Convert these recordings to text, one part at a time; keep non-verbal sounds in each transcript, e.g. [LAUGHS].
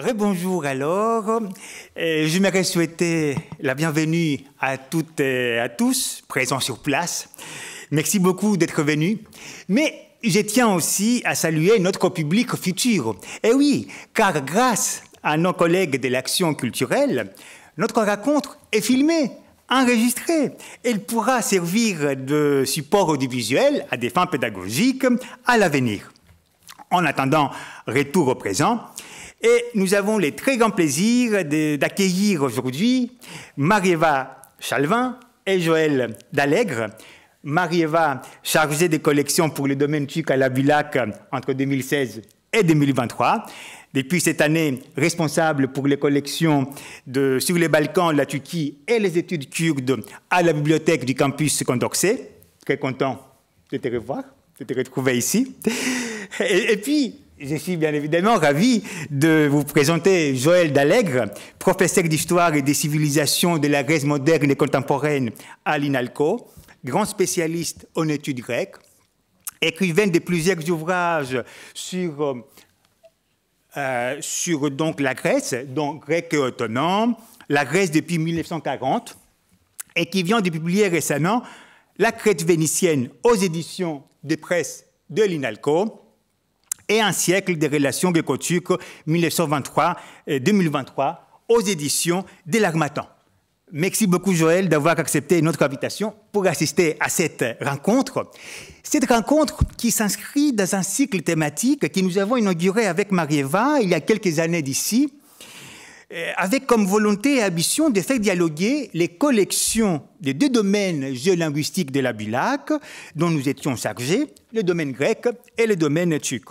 Rebonjour alors. Euh, je souhaiter souhaité la bienvenue à toutes et à tous présents sur place. Merci beaucoup d'être venus. Mais je tiens aussi à saluer notre public futur. Et eh oui, car grâce à nos collègues de l'action culturelle, notre rencontre est filmée, enregistrée. Elle pourra servir de support audiovisuel à des fins pédagogiques à l'avenir. En attendant, retour au présent. Et nous avons le très grand plaisir d'accueillir aujourd'hui Marieva Chalvin et Joël D'Allègre. Marieva, chargée des collections pour le domaine turc à la Bulac entre 2016 et 2023. Depuis cette année, responsable pour les collections de, sur les Balkans, la Turquie et les études kurdes à la bibliothèque du campus Condorcet. Très content de te revoir, de te retrouver ici. et puis, je suis bien évidemment ravi de vous présenter Joël Dallègre, professeur d'histoire et des civilisations de la Grèce moderne et contemporaine à l'INALCO, grand spécialiste en études grecques, écrivain de plusieurs ouvrages sur, euh, euh, sur donc la Grèce, donc grec et autonome, la Grèce depuis 1940, et qui vient de publier récemment La Crète vénitienne aux éditions de presse de l'INALCO et un siècle des relations gréco-turques 1923-2023 euh, aux éditions de l'Armatan. Merci beaucoup Joël d'avoir accepté notre invitation pour assister à cette rencontre. Cette rencontre qui s'inscrit dans un cycle thématique que nous avons inauguré avec Marieva il y a quelques années d'ici, euh, avec comme volonté et ambition de faire dialoguer les collections des deux domaines géolinguistiques de la BULAC, dont nous étions chargés, le domaine grec et le domaine turc.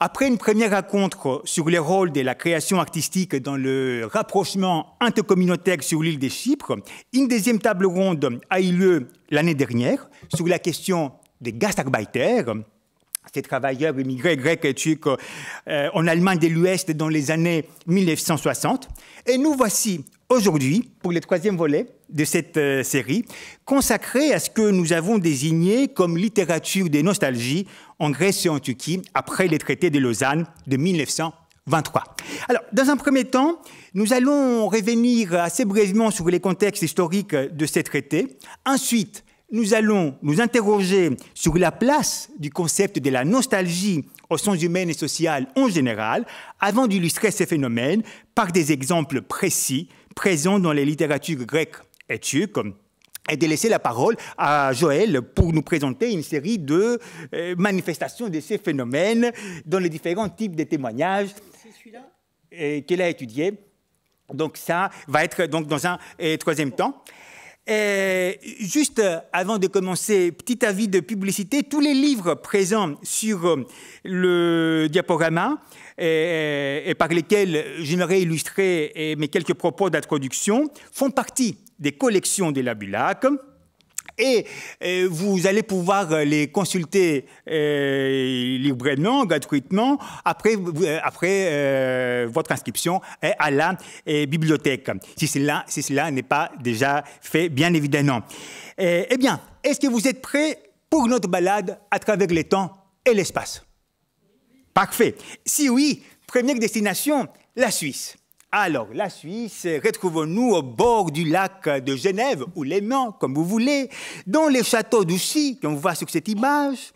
Après une première rencontre sur le rôle de la création artistique dans le rapprochement intercommunautaire sur l'île de Chypre, une deuxième table ronde a eu lieu l'année dernière sur la question des gastarbeiter ces travailleurs immigrés grecs et turcs euh, en Allemagne de l'Ouest dans les années 1960. Et nous voici aujourd'hui pour le troisième volet de cette euh, série consacré à ce que nous avons désigné comme littérature des nostalgies en Grèce et en Turquie après les traités de Lausanne de 1923. Alors, dans un premier temps, nous allons revenir assez brièvement sur les contextes historiques de ces traités. Ensuite, nous allons nous interroger sur la place du concept de la nostalgie au sens humain et social en général, avant d'illustrer ces phénomènes par des exemples précis présents dans les littératures grecques et turques, et de laisser la parole à Joël pour nous présenter une série de euh, manifestations de ces phénomènes dans les différents types de témoignages qu'elle a étudiés. Donc ça va être donc dans un euh, troisième temps. Et euh, juste avant de commencer, petit avis de publicité. Tous les livres présents sur euh, le diaporama euh, et, par lesquels j'aimerais illustrer mes quelques propos d'introduction font partie des collections de la Bulac et, euh, vous allez pouvoir euh, les consulter euh, librement, gratuitement, après, votre inscription à la bibliothèque, si cela, si cela n'est pas déjà fait, bien évidemment. eh bien, est-ce que vous êtes prêts pour notre balade à travers le temps et l'espace Parfait. Si oui, première destination, la Suisse. Alors, la Suisse, retrouvons-nous au bord du lac de Genève, ou Léman, comme vous voulez, dans les châteaux d'Oussy, qu'on voit sur cette image,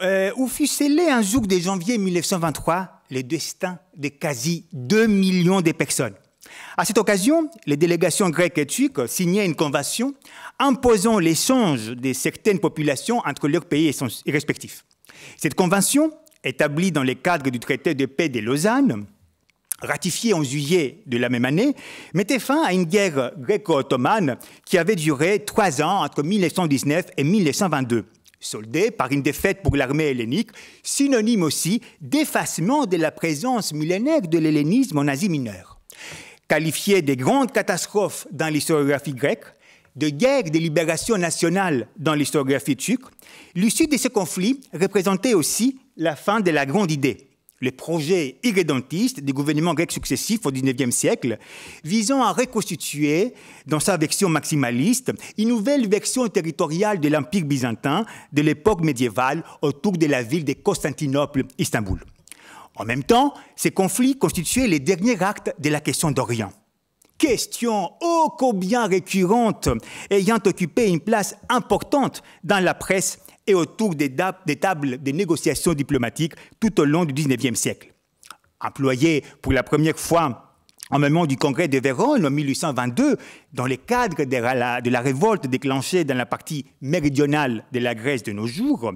euh, où fut scellé un jour de janvier 1923 le destin de quasi 2 millions de personnes. À cette occasion, les délégations grecques et turques signaient une convention imposant l'échange de certaines populations entre leurs pays respectifs. Cette convention, établie dans le cadre du traité de paix de Lausanne, ratifié en juillet de la même année, mettait fin à une guerre gréco-ottomane qui avait duré trois ans entre 1919 et 1922, soldée par une défaite pour l'armée hellénique, synonyme aussi d'effacement de la présence millénaire de l'hellénisme en Asie mineure. Qualifiée de grande catastrophe dans l'historiographie grecque, de guerre de libération nationale dans l'historiographie turque, l'issue de ce conflit représentait aussi la fin de la grande idée, les projets irrédentistes des gouvernements grecs successifs au XIXe siècle, visant à reconstituer, dans sa version maximaliste, une nouvelle version territoriale de l'Empire byzantin de l'époque médiévale autour de la ville de Constantinople, Istanbul. En même temps, ces conflits constituaient les derniers actes de la question d'Orient. Question ô combien récurrente, ayant occupé une place importante dans la presse et autour des, tables des négociations diplomatiques tout au long du XIXe siècle. Employé pour la première fois en moment du congrès de Vérone en 1822, dans le cadre de de la, révolte déclenchée dans la partie méridionale de la Grèce de nos jours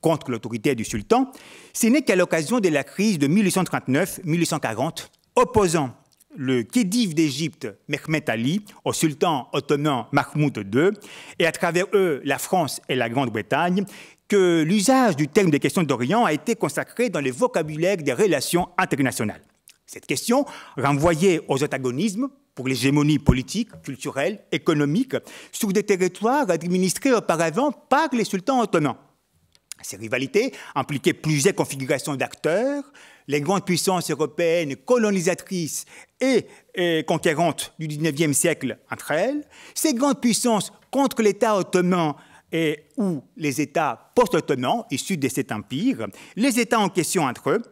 contre l'autorité du sultan, ce n'est qu'à l'occasion de la crise de 1839-1840, opposant le Khedive d'Égypte, Mehmet Ali, au sultan ottoman Mahmoud II, et à travers eux la France et la Grande-Bretagne, que l'usage du terme des questions d'Orient a été consacré dans le vocabulaire des relations internationales. Cette question, renvoyait aux antagonismes pour l'hégémonie politique, culturelle, économique, sur des territoires administrés auparavant par les sultans ottomans. Ces rivalités impliquaient plusieurs configurations d'acteurs, les grandes puissances européennes colonisatrices et, conquérantes du XIXe siècle entre elles, ces grandes puissances contre l'État ottoman et, ou les États post-ottomans issus de cet empire, les États en question entre eux,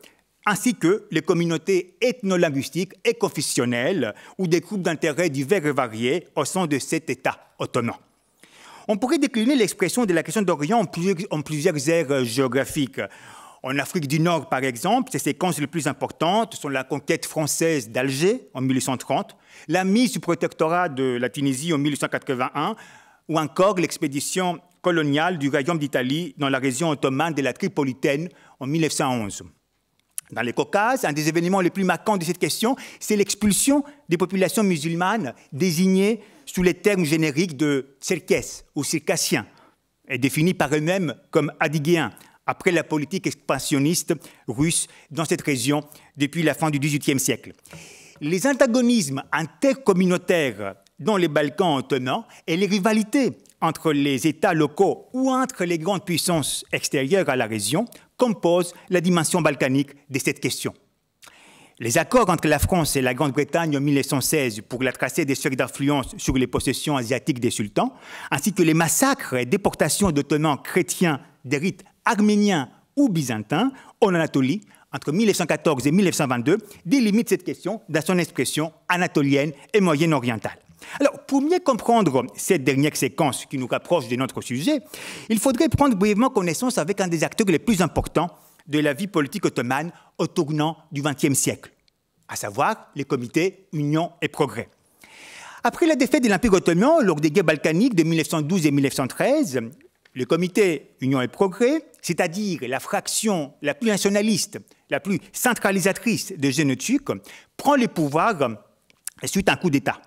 ainsi que les communautés ethnolinguistiques et confessionnelles ou des groupes d'intérêts divers et variés au sein de cet État ottoman. On pourrait décliner l'expression de la question d'Orient en plusieurs aires géographiques. En Afrique du Nord, par exemple, ces séquences les plus importantes sont la conquête française d'Alger en 1830, la mise du protectorat de la Tunisie en 1881, ou encore l'expédition coloniale du Royaume d'Italie dans la région ottomane de la Tripolitaine en 1911. Dans les Caucases, un des événements les plus marquants de cette question, c'est l'expulsion des populations musulmanes désignées sous les termes génériques de Tserkès ou circassiens, et définies par eux-mêmes comme adiguéens, après la politique expansionniste russe dans cette région depuis la fin du XVIIIe siècle. Les antagonismes intercommunautaires dans les Balkans tenant et les rivalités entre les États locaux ou entre les grandes puissances extérieures à la région composent la dimension balkanique de cette question. Les accords entre la France et la Grande-Bretagne en 1916 pour la tracée des cercles d'influence sur les possessions asiatiques des sultans, ainsi que les massacres et déportations de tenants chrétiens des arménien ou byzantin en Anatolie entre 1914 et 1922 délimite cette question dans son expression anatolienne et moyen-orientale. Alors, pour mieux comprendre cette dernière séquence qui nous rapproche de notre sujet, il faudrait prendre brièvement connaissance avec un des acteurs les plus importants de la vie politique ottomane au tournant du XXe siècle, à savoir les comités Union et Progrès. Après la défaite de l'Empire ottoman lors des guerres balkaniques de 1912 et 1913, le comité Union et Progrès, c'est-à-dire la fraction la plus nationaliste, la plus centralisatrice de turcs, prend les pouvoirs euh, suite à un coup d'État.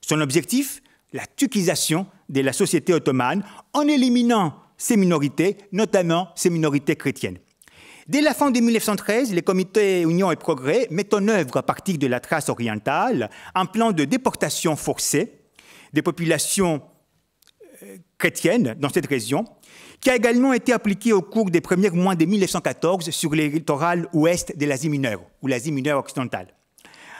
Son objectif, la turquisation de la société ottomane en éliminant ses minorités, notamment ses minorités chrétiennes. Dès la fin de 1913, le comité Union et Progrès met en œuvre à partir de la trace orientale un plan de déportation forcée des populations chrétienne dans cette région, qui a également été appliquée au cours des premiers mois de 1914 sur les littorales ouest de l'Asie mineure, ou l'Asie mineure occidentale.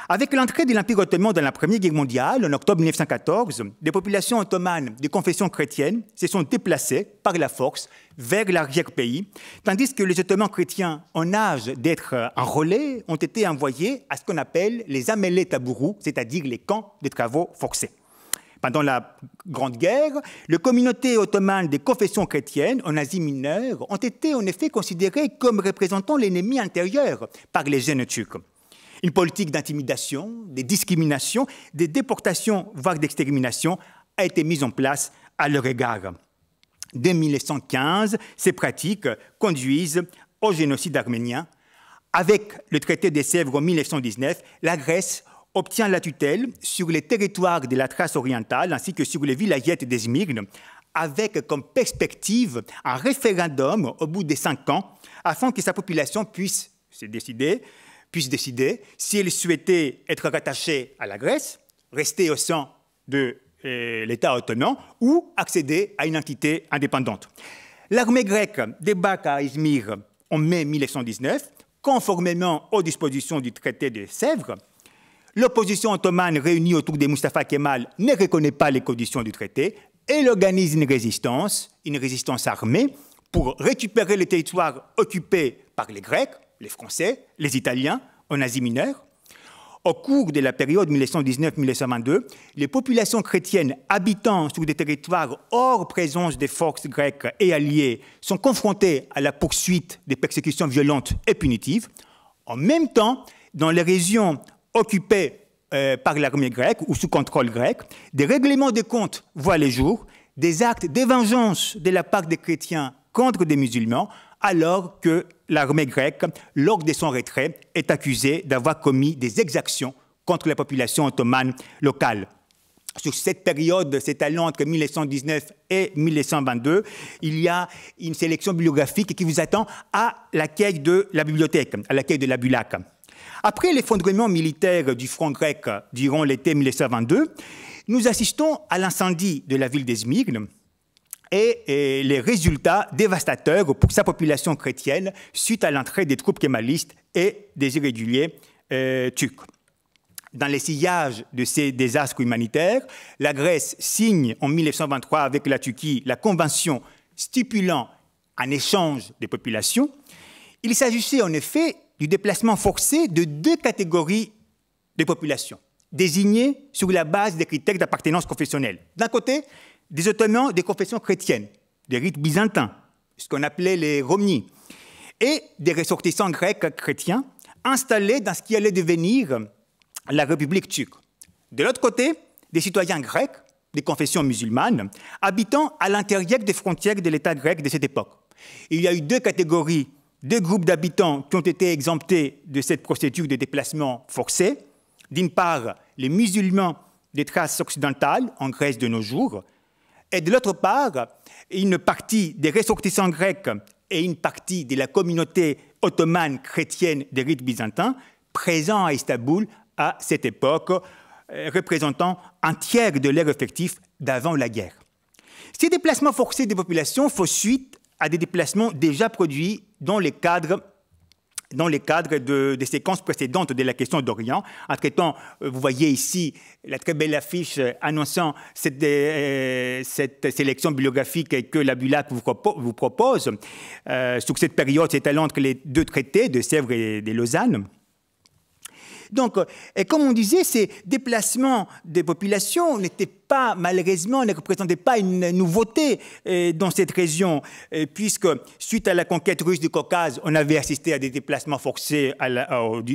Avec l'entrée de l'Empire ottoman dans la Première Guerre mondiale, en octobre 1914, les populations ottomanes de confession chrétienne se sont déplacées par la force vers l'arrière-pays, tandis que les Ottomans chrétiens en âge d'être enrôlés ont été envoyés à ce qu'on appelle les amélés tabourous, c'est-à-dire les camps de travaux forcés. Pendant la Grande Guerre, les communautés ottomanes des confessions chrétiennes en Asie mineure ont été en effet considérées comme représentant l'ennemi intérieur par les jeunes turcs. Une politique d'intimidation, de discrimination, de déportation, voire d'extermination a été mise en place à leur égard. Dès 1915, ces pratiques conduisent au génocide arménien. Avec le traité des Sèvres en 1919, la Grèce obtient la tutelle sur les territoires de la Thrace orientale ainsi que sur les villagettes des avec comme perspective un référendum au bout de cinq ans, afin que sa population puisse se décider, puisse décider si elle souhaitait être rattachée à la Grèce, rester au sein de euh, l'État ottoman ou accéder à une entité indépendante. L'armée grecque débarque à Izmir en mai 1919, conformément aux dispositions du traité de Sèvres, L'opposition ottomane réunie autour de Mustafa Kemal ne reconnaît pas les conditions du traité et organise une résistance, une résistance armée, pour récupérer les territoires occupés par les Grecs, les Français, les Italiens en Asie mineure. Au cours de la période 1919-1922, les populations chrétiennes habitant sur des territoires hors présence des forces grecques et alliées sont confrontées à la poursuite des persécutions violentes et punitives. En même temps, dans les régions occupés euh, par l'armée grecque ou sous contrôle grec, des règlements de comptes voient les jours, des actes de vengeance de la part des chrétiens contre des musulmans, alors que l'armée grecque, lors de son retrait, est accusée d'avoir commis des exactions contre la population ottomane locale. Sur cette période allant entre 1919 et 1922, il y a une sélection bibliographique qui vous attend à l'accueil de la bibliothèque, à l'accueil de la Bulac. Après l'effondrement militaire du front grec durant l'été 1922, nous assistons à l'incendie de la ville d'Esmigne et, et les résultats dévastateurs pour sa population chrétienne suite à l'entrée des troupes kémalistes et des irréguliers euh, turcs. Dans les sillages de ces désastres humanitaires, la Grèce signe en 1923 avec la Turquie la convention stipulant un échange des populations. Il s'agissait en effet du déplacement forcé de deux catégories de populations, désignées sur la base des critères d'appartenance confessionnelle. D'un côté, des Ottomans des confessions chrétiennes, des rites byzantins, ce qu'on appelait les Romni, et des ressortissants grecs chrétiens installés dans ce qui allait devenir la République turque. De l'autre côté, des citoyens grecs des confessions musulmanes habitant à l'intérieur des frontières de l'État grec de cette époque. Il y a eu deux catégories deux groupes d'habitants qui ont été exemptés de cette procédure de déplacement forcé. D'une part, les musulmans des traces occidentales en Grèce de nos jours, et de l'autre part, une partie des ressortissants grecs et une partie de la communauté ottomane chrétienne des rites byzantins présents à Istanbul à cette époque, euh, représentant un tiers de leur effectif d'avant la guerre. Ces déplacements forcés des populations font suite à des déplacements déjà produits dans les cadres dans les cadres de, des séquences précédentes de la question d'Orient. En traitant, euh, vous voyez ici la très belle affiche euh, annonçant cette, euh, cette sélection bibliographique que la Bulac vous, vous propose. Euh, sur cette période s'étalant entre les deux traités de Sèvres et de Lausanne. Donc, euh, et comme on disait, ces déplacements des populations n'étaient pas, malheureusement, ne représentaient pas une nouveauté euh, dans cette région, euh, puisque suite à la conquête russe du Caucase, on avait assisté à des déplacements forcés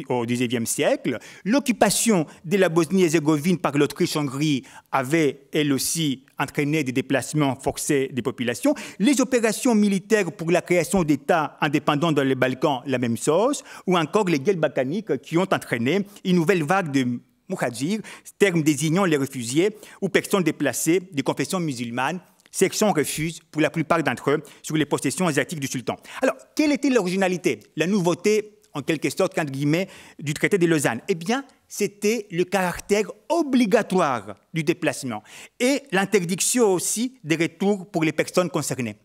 au XIXe siècle. L'occupation de la Bosnie-Herzégovine par l'Autriche-Hongrie avait, elle aussi, entraîner des déplacements forcés des populations. Les opérations militaires pour la création d'États indépendants dans les Balkans, la même chose, Ou encore les guerres balkaniques qui ont entraîné une nouvelle vague de muhajir, terme désignant les réfugiés ou personnes déplacées des confessions musulmanes section refuse pour la plupart d'entre eux sur les possessions asiatiques du sultan. Alors, quelle était l'originalité, la nouveauté, en quelque sorte, entre guillemets, du traité de Lausanne Eh bien, c'était le caractère obligatoire du déplacement et l'interdiction aussi des retours pour les personnes concernées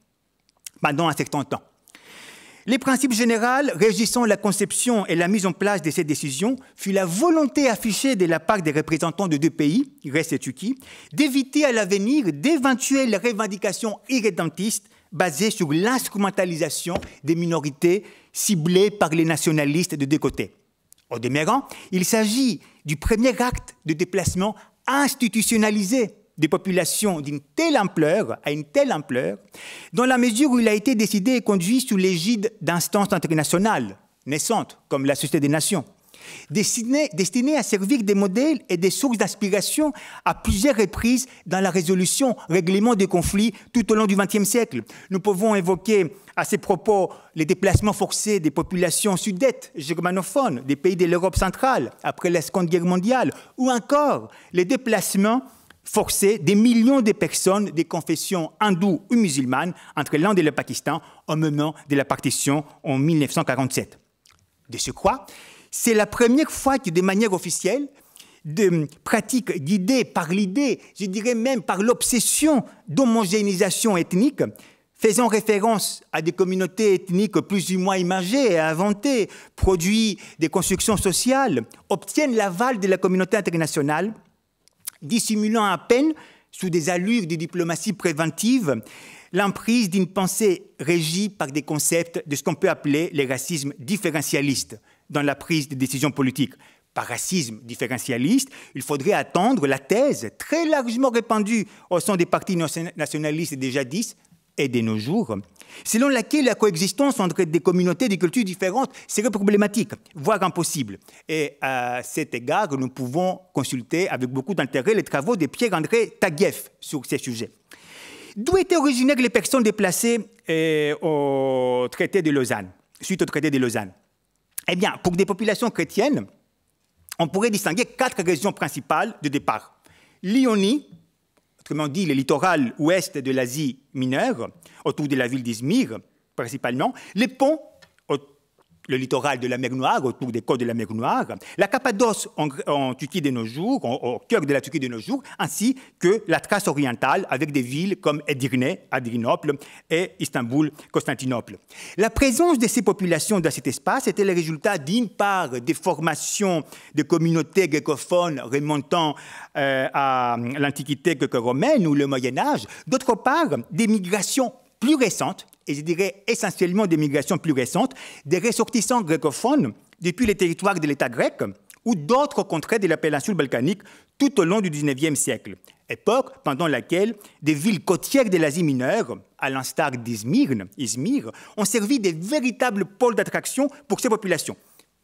pendant un certain temps. Les principes généraux régissant la conception et la mise en place de ces décisions fut la volonté affichée de la part des représentants de deux pays, Grèce et Turquie, d'éviter à l'avenir d'éventuelles revendications irrédentistes basées sur l'instrumentalisation des minorités ciblées par les nationalistes de deux côtés. Au demeurant, il s'agit du premier acte de déplacement institutionnalisé des populations d'une telle ampleur, à une telle ampleur, dans la mesure où il a été décidé et conduit sous l'égide d'instances internationales naissantes, comme la Société des Nations destinés, à servir des modèles et des sources d'inspiration à plusieurs reprises dans la résolution, règlement des conflits tout au long du XXe siècle. Nous pouvons évoquer à ces propos les déplacements forcés des populations sudètes germanophones des pays de l'Europe centrale après la Seconde Guerre mondiale, ou encore les déplacements forcés des millions de personnes des confessions hindoues ou musulmanes entre l'Inde et le Pakistan au moment de la partition en 1947. De ce quoi, c'est la première fois que, de manière officielle, de pratiques guidées par l'idée, je dirais même par l'obsession d'homogénéisation ethnique, faisant référence à des communautés ethniques plus ou moins imagées et inventées, produits des constructions sociales, obtiennent l'aval de la communauté internationale, dissimulant à peine, sous des allures de diplomatie préventive, l'emprise d'une pensée régie par des concepts de ce qu'on peut appeler les racismes différentialistes dans la prise de décisions politiques. Par racisme différentialiste, il faudrait attendre la thèse très largement répandue au sein des partis nationalistes des jadis et de nos jours, selon laquelle la coexistence entre des communautés des cultures différentes serait problématique, voire impossible. Et à cet égard, nous pouvons consulter avec beaucoup d'intérêt les travaux de Pierre-André Taguieff sur ces sujets. D'où étaient originaires les personnes déplacées euh, au traité de Lausanne, suite au traité de Lausanne eh bien, pour des populations chrétiennes, on pourrait distinguer quatre régions principales de départ. L'Ionie, autrement dit le littoral ouest de l'Asie mineure, autour de la ville d'Izmir principalement, les ponts le littoral de la mer Noire, autour des côtes de la mer Noire, la Cappadoce en, Turquie de nos jours, au cœur de la Turquie de nos jours, ainsi que la trace orientale avec des villes comme Edirne, Adrinople et Istanbul, Constantinople. La présence de ces populations dans cet espace était le résultat d'une part des formations de communautés grecophones remontant euh, à l'Antiquité gréco-romaine ou le Moyen Âge, d'autre part des migrations plus récentes et je dirais essentiellement des migrations plus récentes, des ressortissants grécophones depuis les territoires de l'État grec ou d'autres contrées de la péninsule balkanique tout au long du XIXe siècle, époque pendant laquelle des villes côtières de l'Asie mineure, à l'instar d'Izmir, Izmir, ont servi de véritables pôles d'attraction pour ces populations.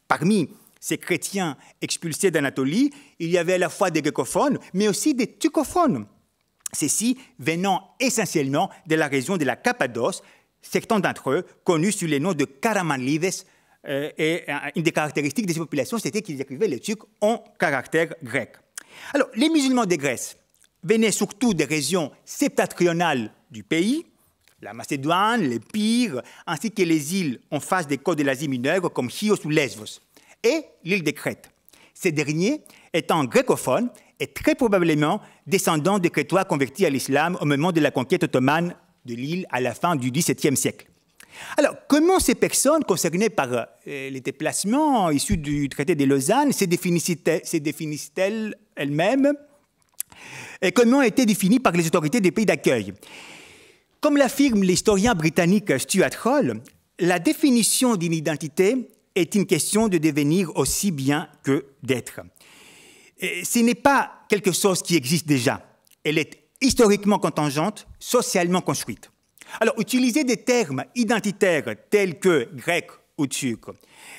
Parmi ces chrétiens expulsés d'Anatolie, il y avait à la fois des grécophones, mais aussi des tucophones, Ceux-ci venant essentiellement de la région de la Cappadoce, certains d'entre eux, connus sous les noms de Karamanlides, euh, et euh, une des caractéristiques de ces populations, c'était qu'ils écrivaient les Turcs en caractère grec. Alors, les musulmans de Grèce venaient surtout des régions septentrionales du pays, la Macédoine, pires ainsi que les îles en face des côtes de l'Asie mineure, comme Chios ou Lesvos, et l'île de Crète. Ces derniers étant grécophones et très probablement descendants de Crétois convertis à l'islam au moment de la conquête ottomane de l'île à la fin du XVIIe siècle. Alors, comment ces personnes concernées par euh, les déplacements issus du traité de Lausanne se définissent-elles elles-mêmes et comment étaient définies par les autorités des pays d'accueil Comme l'affirme l'historien britannique Stuart Hall, la définition d'une identité est une question de devenir aussi bien que d'être. Ce n'est pas quelque chose qui existe déjà. Elle est historiquement contingente, socialement construite. Alors, utiliser des termes identitaires tels que grec ou turc,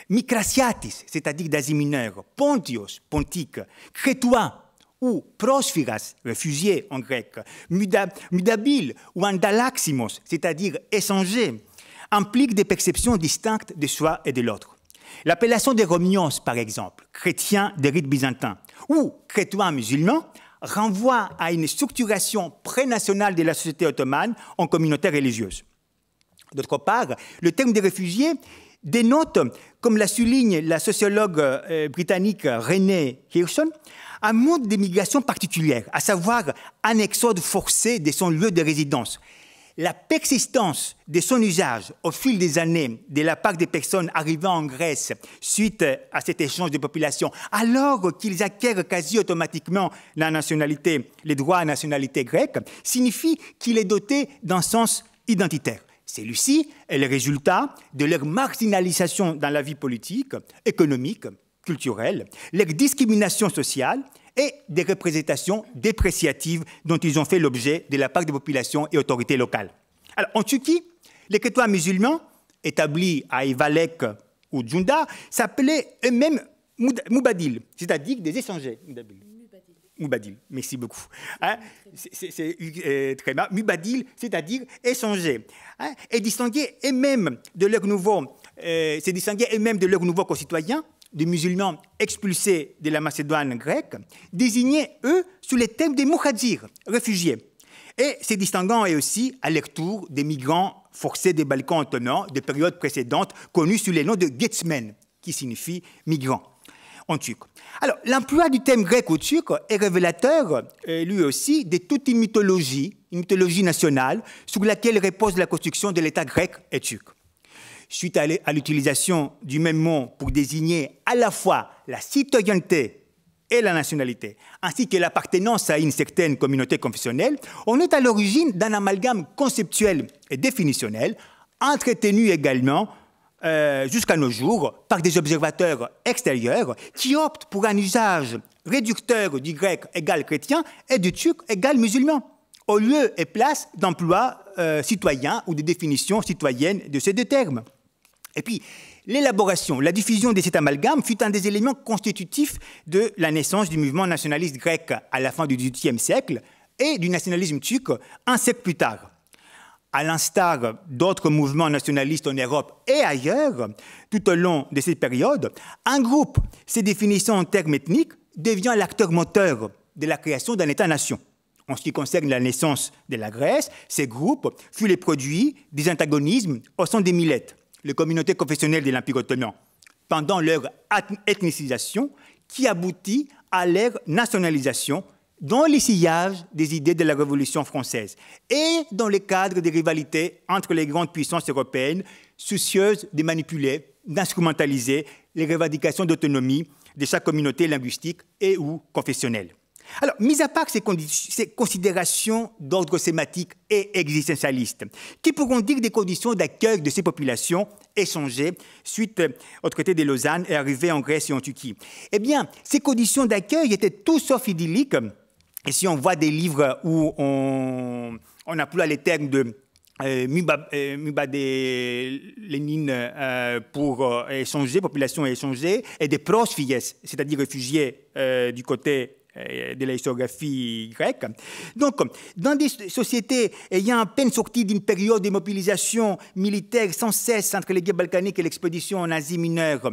mikrasiatis, c'est-à-dire d'Asie mineure, pontios, pontique, crétois ou prosphiras, réfugié en grec, mudabile ou andalaximos, c'est-à-dire étranger, implique des perceptions distinctes de soi et de l'autre. L'appellation des Romios, par exemple, chrétiens des rites byzantins, ou crétois musulmans, renvoie à une structuration pré-nationale de la société ottomane en communauté religieuse. D'autre part, le terme de réfugiés dénote, comme la souligne la sociologue euh, britannique Renée Hirson, un mode d'immigration particulière, à savoir un exode forcé de son lieu de résidence, la persistance de son usage au fil des années de la part des personnes arrivant en Grèce suite euh, à cet échange de population, alors qu'ils acquièrent quasi automatiquement la nationalité, les droits à nationalité grecque, signifie qu'il est doté d'un sens identitaire. Celui-ci est le résultat de leur marginalisation dans la vie politique, économique, culturelle, leur discrimination sociale et des représentations dépréciatives dont ils ont fait l'objet de la part des populations et autorités locales. Alors, en Turquie, Crétois musulmans établis à Ivalek ou Djunda, s'appelaient eux-mêmes Moubadil, c'est-à-dire des étrangers. Mubadil, merci beaucoup. Hein. c'est euh, très Mubadil, c'est-à-dire échanger. Hein, et eux de leurs euh, se distinguer eux-mêmes de leurs nouveaux concitoyens des musulmans expulsés de la Macédoine grecque, désignés, eux, sous le thème des mukhadirs, réfugiés, et se distinguants est aussi à tour des migrants forcés des Balkans ottomans des périodes précédentes, connus sous le nom de Getsmen, qui signifie migrants en turc. Alors, l'emploi du thème grec ou turc est révélateur, euh, lui aussi, de toute une mythologie, une mythologie nationale, sur laquelle repose la construction de l'État grec et turc suite à l'utilisation du même mot pour désigner à la fois la citoyenneté et la nationalité, ainsi que l'appartenance à une certaine communauté confessionnelle, on est à l'origine d'un amalgame conceptuel et définitionnel, entretenu également euh, jusqu'à nos jours par des observateurs extérieurs qui optent pour un usage réducteur du grec égal chrétien et du turc égal musulman, au lieu et place d'emplois euh, citoyens ou de définitions citoyennes de ces deux termes. Et puis, l'élaboration, la diffusion de cet amalgame fut un des éléments constitutifs de la naissance du mouvement nationaliste grec à la fin du XVIIIe siècle et du nationalisme turc un siècle plus tard. À l'instar d'autres mouvements nationalistes en Europe et ailleurs, tout au long de cette période, un groupe se définissant en termes ethniques devient l'acteur moteur de la création d'un État-nation. En ce qui concerne la naissance de la Grèce, ces groupes furent les produits des antagonismes au sein des millettes les communautés confessionnelles de l'Empire ottoman pendant leur ethnicisation qui aboutit à leur nationalisation dans les sillages des idées de la Révolution française et dans le cadre des rivalités entre les grandes puissances européennes soucieuses de manipuler, d'instrumentaliser les revendications d'autonomie de chaque communauté linguistique et ou confessionnelle. Alors, mis à part ces, considérations d'ordre sématique et existentialiste, qui pourront dire des conditions d'accueil de ces populations échangées suite euh, au traité de Lausanne et arrivées en Grèce et en Turquie Eh bien, ces conditions d'accueil étaient tout sauf idylliques. Et si on voit des livres où on, on les termes de euh, euh, Mubadé Muba, Lénine pour échanger, population échangée, et des proches filles, c'est-à-dire réfugiés du côté euh, de la historiographie grecque. Donc, dans des sociétés ayant à peine sorti d'une période de mobilisation militaire sans cesse entre les guerres balkaniques et l'expédition en Asie mineure,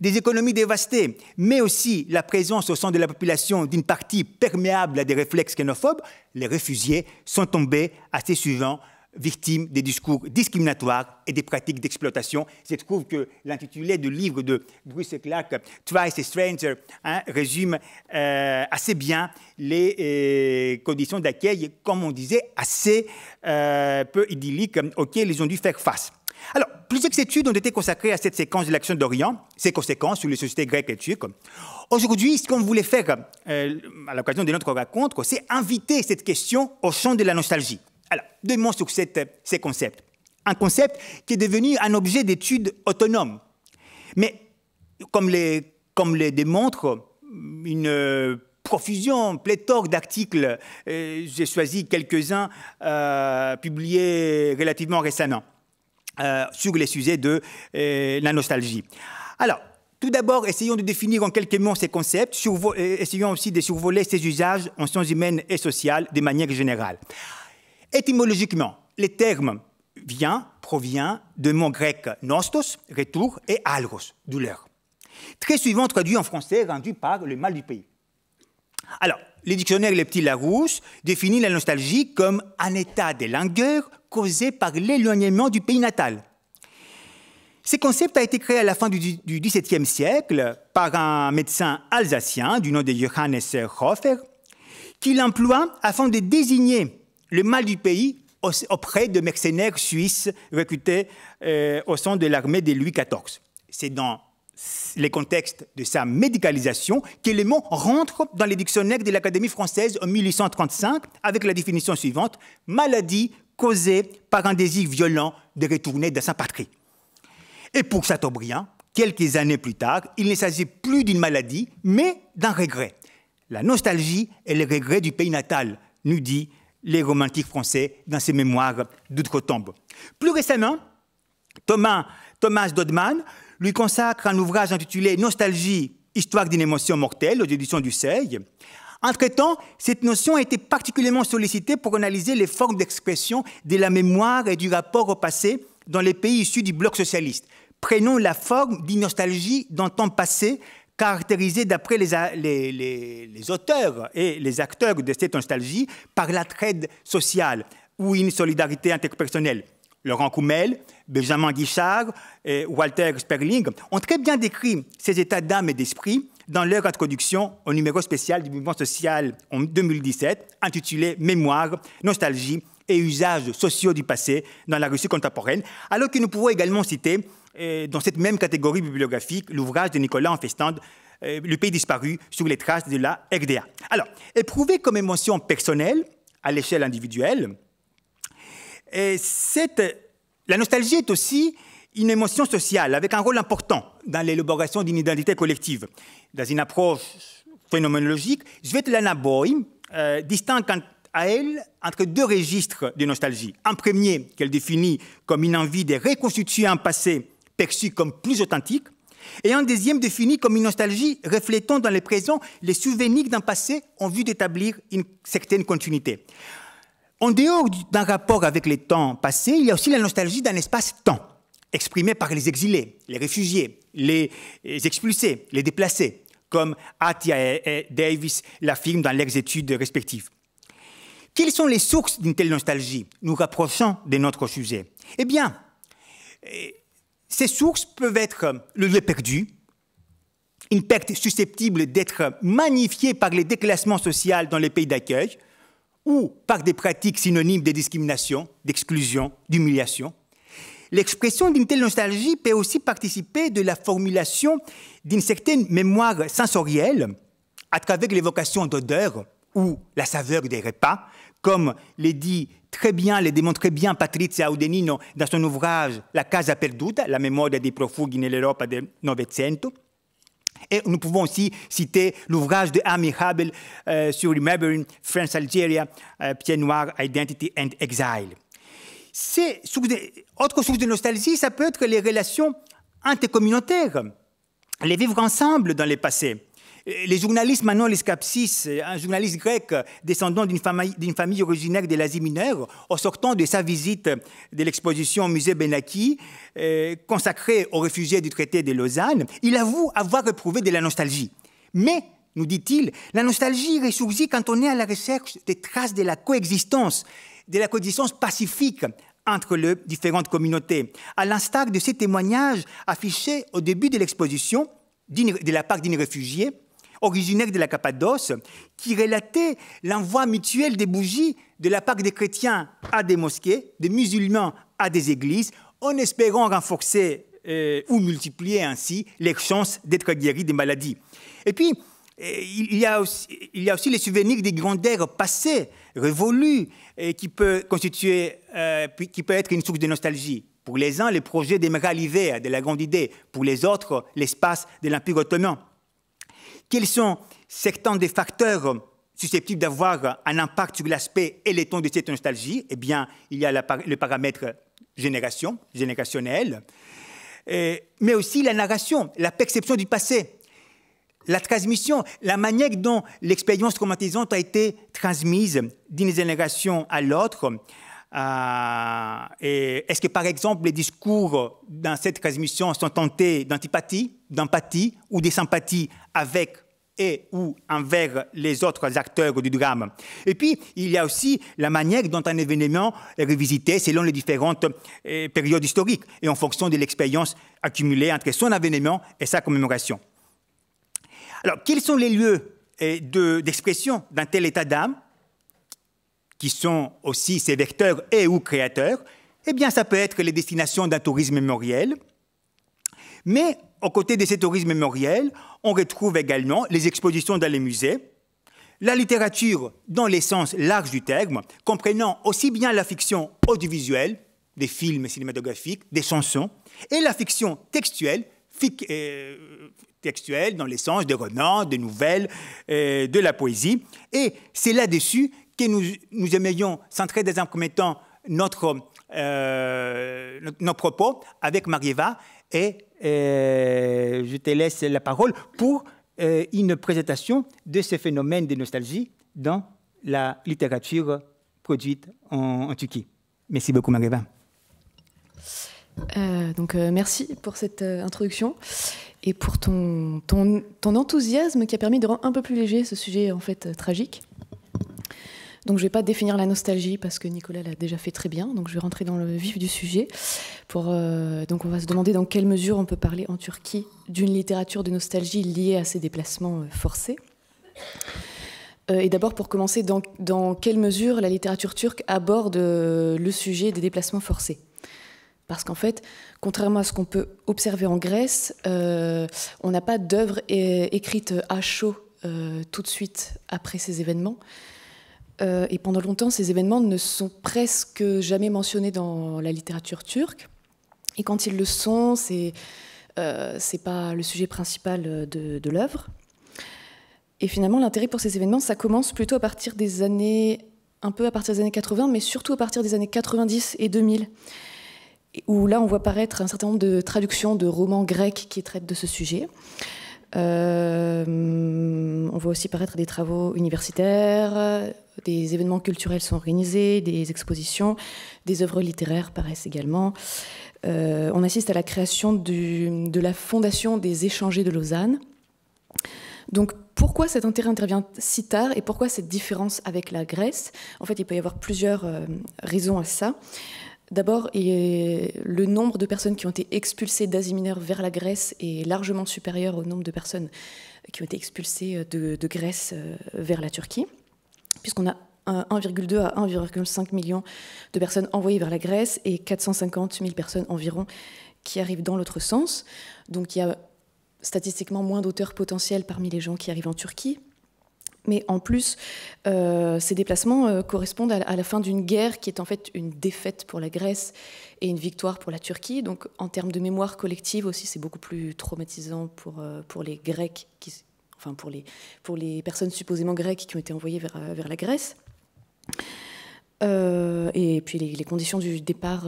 des économies dévastées, mais aussi la présence au sein de la population d'une partie perméable à des réflexes xénophobes, les réfugiés sont tombés assez souvent victimes des discours discriminatoires et des pratiques d'exploitation. se trouve que l'intitulé du livre de Bruce Clark, Twice a Stranger, hein, résume euh, assez bien les euh, conditions d'accueil, comme on disait, assez euh, peu idylliques auxquelles ils ont dû faire face. Alors, plusieurs études ont été consacrées à cette séquence de l'action d'Orient, ses conséquences sur les sociétés grecques et turques. Aujourd'hui, ce qu'on voulait faire à l'occasion de notre rencontre, c'est inviter cette question au champ de la nostalgie. Alors, mots sur ces concepts. Un concept qui est devenu un objet d'étude autonome. Mais, comme les, comme les démontre une euh, profusion, pléthore d'articles, euh, j'ai choisi quelques-uns euh, publiés relativement récemment sur les sujets de la nostalgie. Alors, tout d'abord, essayons de définir en quelques mots ces concepts, essayons aussi de survoler ces usages en sciences humaines et sociales de manière générale. Étymologiquement, le terme vient, provient de mots grecs nostos, retour, et algos, douleur. Très souvent traduit en français, rendu par le mal du pays. Alors, le dictionnaire Le Petit Larousse définit la nostalgie comme un état de langueur causé par l'éloignement du pays natal. Ce concept a été créé à la fin du XVIIe siècle par un médecin alsacien du nom de Johannes Hofer, qui l'emploie afin de désigner le mal du pays auprès de mercenaires suisses recrutés euh, au sein de l'armée de Louis XIV. C'est dans le contexte de sa médicalisation que les mots rentrent dans les dictionnaires de l'Académie française en 1835 avec la définition suivante maladie causée par un désir violent de retourner dans sa patrie. Et pour Chateaubriand, quelques années plus tard, il ne s'agit plus d'une maladie, mais d'un regret. La nostalgie et le regret du pays natal, nous dit les romantiques français dans ses mémoires d'outre-tombe. Plus récemment, Thomas, Thomas Dodman lui consacre un ouvrage intitulé Nostalgie, histoire d'une émotion mortelle aux éditions du Seuil. Entre-temps, cette notion a été particulièrement sollicitée pour analyser les formes d'expression de la mémoire et du rapport au passé dans les pays issus du bloc socialiste. Prenons la forme d'une nostalgie d'un temps passé caractérisée d'après les, auteurs et les acteurs de cette nostalgie par la traite sociale ou une solidarité interpersonnelle. Laurent Coumel, Benjamin Guichard et Walter Sperling ont très bien décrit ces états d'âme et d'esprit dans leur introduction au numéro spécial du mouvement social en 2017, intitulé Mémoire, nostalgie et usages sociaux du passé dans la Russie contemporaine, alors que nous pouvons également citer euh, dans cette même catégorie bibliographique, l'ouvrage de Nicolas festant euh, Le pays disparu, sur les traces de la RDA. Alors, éprouvé comme émotion personnelle à l'échelle individuelle, euh, la nostalgie est aussi une émotion sociale avec un rôle important dans l'élaboration d'une identité collective. Dans une approche phénoménologique, Svetlana Boy euh, distingue à elle entre deux registres de nostalgie. Un premier qu'elle définit comme une envie de reconstituer un passé perçu comme plus authentique, et un deuxième défini comme une nostalgie reflétant dans le présent les souvenirs d'un passé en vue d'établir une certaine continuité. En dehors d'un rapport avec les temps passés, il y a aussi la nostalgie d'un espace-temps, exprimée par les exilés, les réfugiés, les expulsés, les déplacés, comme Atia et Davis l'affirment dans leurs études respectives. Quelles sont les sources d'une telle nostalgie nous rapprochant de notre sujet Eh bien, ces sources peuvent être euh, le lieu perdu, une perte susceptible d'être euh, magnifiée par les déclassements sociaux dans les pays d'accueil, ou par des pratiques synonymes de discrimination, d'exclusion, d'humiliation. L'expression d'une telle nostalgie peut aussi participer de la formulation d'une certaine mémoire sensorielle à travers l'évocation d'odeurs ou la saveur des repas, comme les dit très bien, le démontre bien Patrizia Audenino dans son ouvrage La Casa Perduta, la mémoire des profughi nell'Europa del Novecento. Et nous pouvons aussi citer l'ouvrage de Ami Hubble euh, sur Remembering French Algeria, euh, Noir, Identity and Exile. de, autre source de nostalgie, ça peut être les relations intercommunautaires, les vivre ensemble dans le passé. Le journaliste Manon Lescapsis, un journaliste grec descendant d'une famille, famille, originaire de l'Asie mineure, en sortant de sa visite de l'exposition au musée Benaki, euh, consacrée aux réfugiés du traité de Lausanne, il avoue avoir éprouvé de la nostalgie. Mais, nous dit-il, la nostalgie ressurgit quand on est à la recherche des traces de la coexistence, de la coexistence pacifique entre les différentes communautés. À l'instar de ces témoignages affichés au début de l'exposition de la part d'une réfugiée originaire de la Cappadoce, qui relatait l'envoi mutuel des bougies de la part des chrétiens à des mosquées, des musulmans à des églises, en espérant renforcer euh, ou multiplier ainsi les chances d'être guéris des maladies. Et puis, euh, il y, a aussi, les souvenirs des grandeurs passées, révolues, et qui peut constituer, euh, qui peut être une source de nostalgie. Pour les uns, le projet des l'hiver, de la grande idée. Pour les autres, l'espace de l'Empire ottoman. Quels sont certains des facteurs susceptibles d'avoir un impact sur l'aspect et les tons de cette nostalgie Eh bien, il y a le paramètre génération, générationnel, euh, mais aussi la narration, la perception du passé, la transmission, la manière dont l'expérience traumatisante a été transmise d'une génération à l'autre. Euh, est-ce que, par exemple, les discours dans cette transmission sont tentés d'antipathie, d'empathie ou de sympathie avec ou envers les autres acteurs du drame. Et puis, il y a aussi la manière dont un événement est revisité selon les différentes euh, périodes historiques et en fonction de l'expérience accumulée entre son événement et sa commémoration. Alors, quels sont les lieux euh, d'expression d'un tel état d'âme, qui sont aussi ses vecteurs et ou créateurs Eh bien, ça peut être les destinations d'un tourisme mémoriel, mais aux côtés de ces tourisme mémoriels, on retrouve également les expositions dans les musées, la littérature dans les sens larges du terme, comprenant aussi bien la fiction audiovisuelle, des films cinématographiques, des chansons, et la fiction textuelle, euh, textuelle dans les sens des romans, des nouvelles, euh, de la poésie. Et c'est là-dessus que nous, nous aimerions centrer dans un premier temps notre euh, nos, propos avec Marieva et euh, je te laisse la parole pour euh, une présentation de ce phénomène de nostalgie dans la littérature produite en, Turquie. Merci beaucoup Marieva. donc merci pour cette introduction et pour ton, ton, ton enthousiasme qui a permis de rendre un peu plus léger ce sujet en fait tragique. Donc je ne vais pas définir la nostalgie parce que Nicolas l'a déjà fait très bien. Donc je vais rentrer dans le vif du sujet. Pour, euh, donc on va se demander dans quelle mesure on peut parler en Turquie d'une littérature de nostalgie liée à ces déplacements euh, forcés. Euh, et d'abord pour commencer, dans, quelle mesure la littérature turque aborde le sujet des déplacements forcés parce qu'en fait, contrairement à ce qu'on peut observer en Grèce, on n'a pas d'œuvres écrite à chaud tout de suite après ces événements. Euh, et pendant longtemps, ces événements ne sont presque jamais mentionnés dans la littérature turque. Et quand ils le sont, c'est euh, pas le sujet principal de, de l'œuvre. Et finalement, l'intérêt pour ces événements, ça commence plutôt à partir des années, un peu à partir des années 80, mais surtout à partir des années 90 et 2000, où là, on voit paraître un certain nombre de traductions de romans grecs qui traitent de ce sujet. Euh, on voit aussi paraître des travaux universitaires, des événements culturels sont organisés, des expositions, des œuvres littéraires paraissent également. Euh, on assiste à la création de la Fondation des échangés de Lausanne. Donc pourquoi cet intérêt intervient si tard et pourquoi cette différence avec la Grèce En fait, il peut y avoir plusieurs euh, raisons à ça. D'abord, le nombre de personnes qui ont été expulsées d'Asie mineure vers la Grèce est largement supérieur au nombre de personnes qui ont été expulsées de, Grèce euh, vers la Turquie, puisqu'on a 1,2 à 1,5 million de personnes envoyées vers la Grèce et 450 000 personnes environ qui arrivent dans l'autre sens. Donc il y a statistiquement moins d'auteurs potentiels parmi les gens qui arrivent en Turquie, mais en plus, euh, ces déplacements euh, correspondent à, la fin d'une guerre qui est en fait une défaite pour la Grèce et une victoire pour la Turquie. Donc en termes de mémoire collective aussi, c'est beaucoup plus traumatisant pour, euh, les Grecs, enfin pour les, personnes supposément grecques qui ont été envoyées vers, la Grèce. et puis les, les, conditions du départ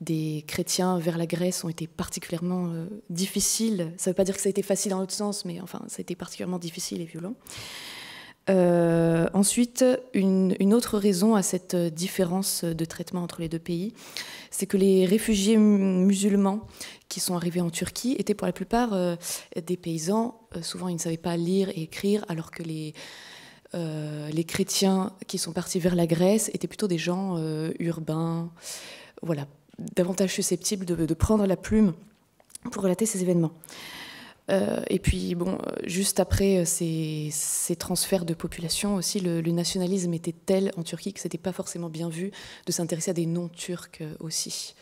des chrétiens vers la Grèce ont été particulièrement difficiles. Ça ne veut pas dire que ça a été facile dans l'autre sens, mais enfin ça a été particulièrement difficile et violent. Euh, ensuite, une, autre raison à cette différence de traitement entre les deux pays, c'est que les réfugiés musulmans qui sont arrivés en Turquie étaient pour la plupart euh, des paysans. Euh, souvent, ils ne savaient pas lire et écrire, alors que les, chrétiens qui sont partis vers la Grèce étaient plutôt des gens urbains, voilà, davantage susceptibles de prendre la plume pour relater ces événements. Euh, et puis, bon, euh, juste après euh, ces, transferts de population aussi, le, nationalisme était tel en Turquie que ce n'était pas forcément bien vu de s'intéresser à des non-turcs aussi,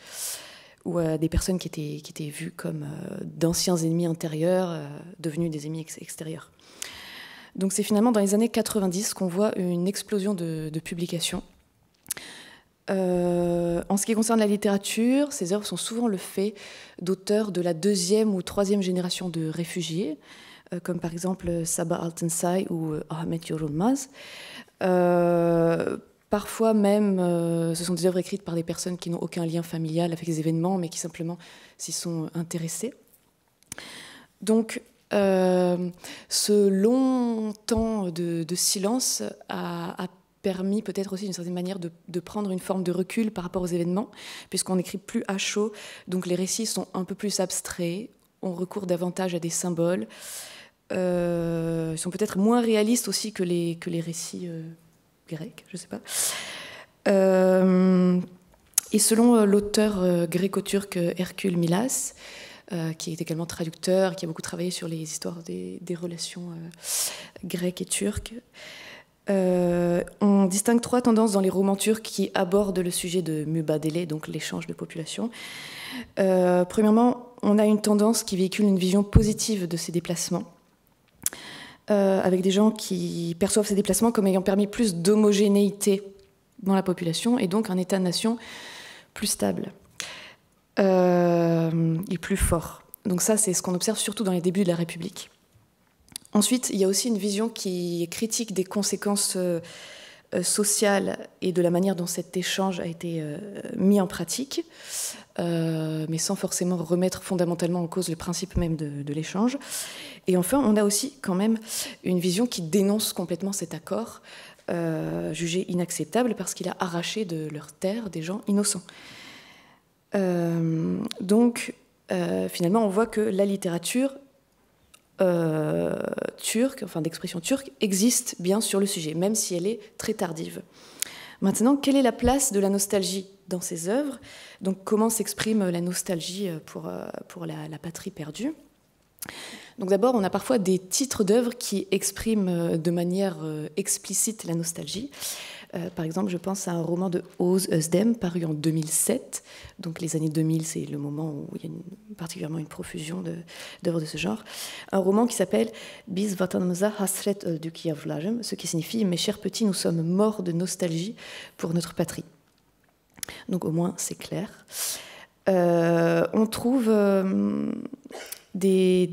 ou à des personnes qui étaient, vues comme d'anciens ennemis intérieurs, devenus des ennemis extérieurs. Donc, c'est finalement dans les années 90 qu'on voit une explosion de publications euh, en ce qui concerne la littérature, ces œuvres sont souvent le fait d'auteurs de la deuxième ou troisième génération de réfugiés, euh, comme par exemple Sabah al ou euh, Ahmed Yorulmaz. parfois même, ce sont des œuvres écrites par des personnes qui n'ont aucun lien familial avec les événements, mais qui simplement s'y sont intéressées. Donc, ce long temps de, silence a, a permis peut-être aussi d'une certaine manière de, prendre une forme de recul par rapport aux événements, puisqu'on n'écrit plus à chaud, donc les récits sont un peu plus abstraits, on recourt davantage à des symboles, euh, ils sont peut-être moins réalistes aussi que les, que les récits euh, grecs, je ne sais pas. Euh, et selon l'auteur gréco-turc Hercule Milas, qui est également traducteur, qui a beaucoup travaillé sur les histoires des, relations grecques et turques. Euh, on distingue trois tendances dans les romans turcs qui abordent le sujet de Mubadele, donc l'échange de population. Euh, premièrement, on a une tendance qui véhicule une vision positive de ces déplacements, euh, avec des gens qui perçoivent ces déplacements comme ayant permis plus d'homogénéité dans la population et donc un État-nation plus stable et plus fort. Donc ça, c'est ce qu'on observe surtout dans les débuts de la République. Ensuite, il y a aussi une vision qui critique des conséquences euh, euh, sociales et de la manière dont cet échange a été euh, mis en pratique, mais sans forcément remettre fondamentalement en cause le principe même de, l'échange. Et enfin, on a aussi quand même une vision qui dénonce complètement cet accord, jugé inacceptable parce qu'il a arraché de leur terre des gens innocents. donc, finalement, on voit que la littérature euh, enfin d'expression turque, existe bien sur le sujet, même si elle est très tardive. Maintenant, quelle est la place de la nostalgie dans ces œuvres Donc, comment s'exprime la nostalgie euh, pour, euh, pour la, patrie perdue donc d'abord, on a parfois des titres d'œuvres qui expriment de manière explicite la nostalgie. Euh, par exemple, je pense à un roman de Oz Özdem paru en 2007. Donc les années 2000, c'est le moment où il y a particulièrement une profusion d'œuvres de, de, ce genre. Un roman qui s'appelle Biz haslet hasret öldük ce qui signifie Mes chers petits, nous sommes morts de nostalgie pour notre patrie. Donc au moins, c'est clair. Euh, on trouve... Euh, des,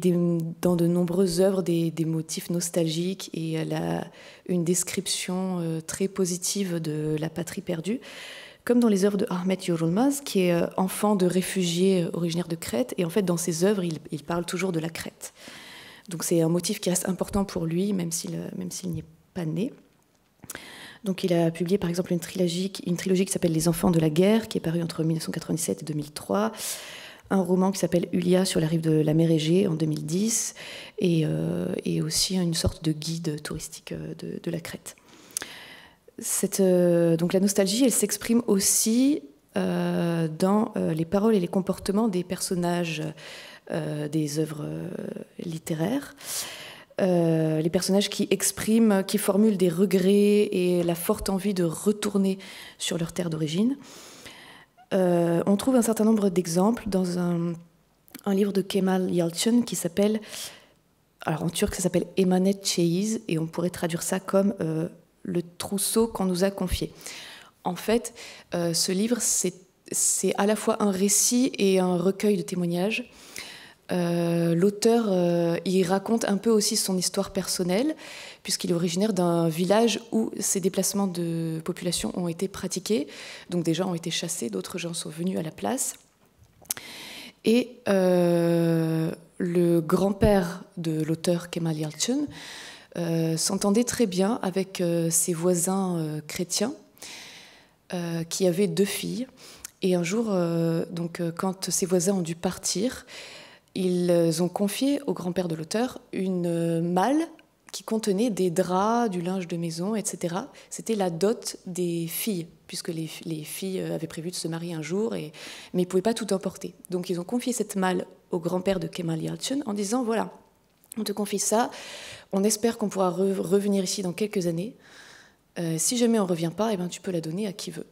dans de nombreuses œuvres des, motifs nostalgiques et elle a une description euh, très positive de la patrie perdue, comme dans les œuvres de Ahmet Yorulmaz, qui est euh, enfant de réfugiés euh, originaire de Crète. Et en fait, dans ses œuvres, il, parle toujours de la Crète. Donc c'est un motif qui reste important pour lui, même s'il n'y est pas né. Donc il a publié par exemple une trilogie, une trilogie qui s'appelle Les Enfants de la guerre, qui est parue entre 1997 et 2003 un roman qui s'appelle Ulia sur la rive de la mer Égée en 2010 euh, et, aussi une sorte de guide touristique euh, de, la Crète. Euh, donc la nostalgie, elle s'exprime aussi dans les paroles et les comportements des personnages des œuvres littéraires. les personnages qui expriment, qui formulent des regrets et la forte envie de retourner sur leur terre d'origine. Euh, on trouve un certain nombre d'exemples dans un, livre de Kemal Yalçın qui s'appelle, alors en turc ça s'appelle Emanet Cheiz, et on pourrait traduire ça comme euh, le trousseau qu'on nous a confié. En fait, euh, ce livre c'est à la fois un récit et un recueil de témoignages. Euh, l'auteur euh, il raconte un peu aussi son histoire personnelle, puisqu'il est originaire d'un village où ces déplacements de population ont été pratiqués. Donc des gens ont été chassés, d'autres gens sont venus à la place. Et euh, le grand-père de l'auteur, Kemal Yalcin, s'entendait très bien avec ses voisins chrétiens, qui avaient deux filles. Et un jour, donc, quand ses voisins ont dû partir, ils euh, ont confié au grand-père de l'auteur une euh, malle qui contenait des draps, du linge de maison, etc. C'était la dot des filles, puisque les, filles euh, avaient prévu de se marier un jour, mais ils ne pouvaient pas tout emporter. Donc ils ont confié cette malle au grand-père de Kemal Yalcin en disant, voilà, on te confie ça, on espère qu'on pourra revenir ici dans quelques années. si jamais on ne revient pas, eh ben, tu peux la donner à qui veut.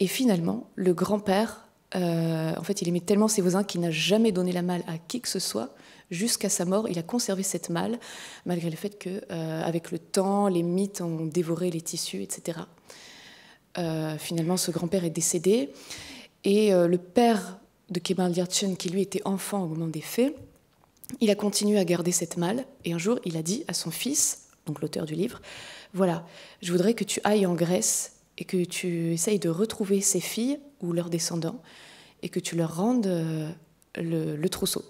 Et finalement, le grand-père euh, en fait, il aimait tellement ses voisins qu'il n'a jamais donné la malle à qui que ce soit. Jusqu'à sa mort, il a conservé cette malle, malgré le fait que, euh, avec le temps, les mythes ont dévoré les tissus, etc. Euh, finalement, ce grand-père est décédé. Et le père de Kemal Yarchen, qui lui était enfant au moment des faits, il a continué à garder cette malle. Et un jour, il a dit à son fils, donc l'auteur du livre, voilà, je voudrais que tu ailles en Grèce et que tu essayes de retrouver ces filles ou leurs descendants et que tu leur rendes euh, le, trousseau.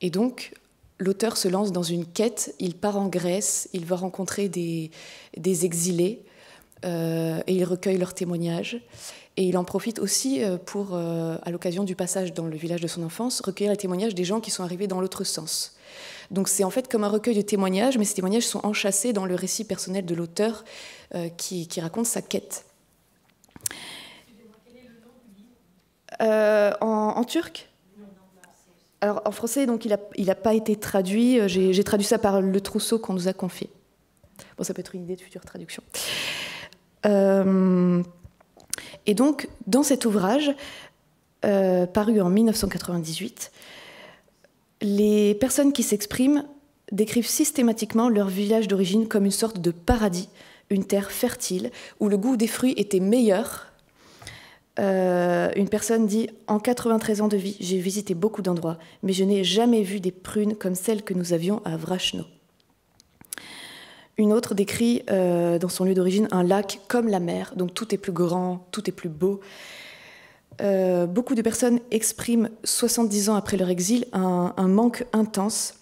Et donc, l'auteur se lance dans une quête, il part en Grèce, il va rencontrer des, exilés euh, et il recueille leurs témoignages. Et il en profite aussi euh, pour, à l'occasion du passage dans le village de son enfance, recueillir les témoignages des gens qui sont arrivés dans l'autre sens. Donc c'est en fait comme un recueil de témoignages, mais ces témoignages sont enchâssés dans le récit personnel de l'auteur qui raconte sa quête. Euh, en, en, turc Alors en français, donc il n'a a pas été traduit. Euh, j'ai traduit ça par le trousseau qu'on nous a confié. Bon, ça peut être une idée de future traduction. Euh, et donc, dans cet ouvrage, paru en 1998, les personnes qui s'expriment décrivent systématiquement leur village d'origine comme une sorte de paradis, une terre fertile, où le goût des fruits était meilleur euh, une personne dit En 93 ans de vie, j'ai visité beaucoup d'endroits, mais je n'ai jamais vu des prunes comme celles que nous avions à Vrachno. Une autre décrit euh, dans son lieu d'origine un lac comme la mer, donc tout est plus grand, tout est plus beau. Euh, beaucoup de personnes expriment, 70 ans après leur exil, un manque intense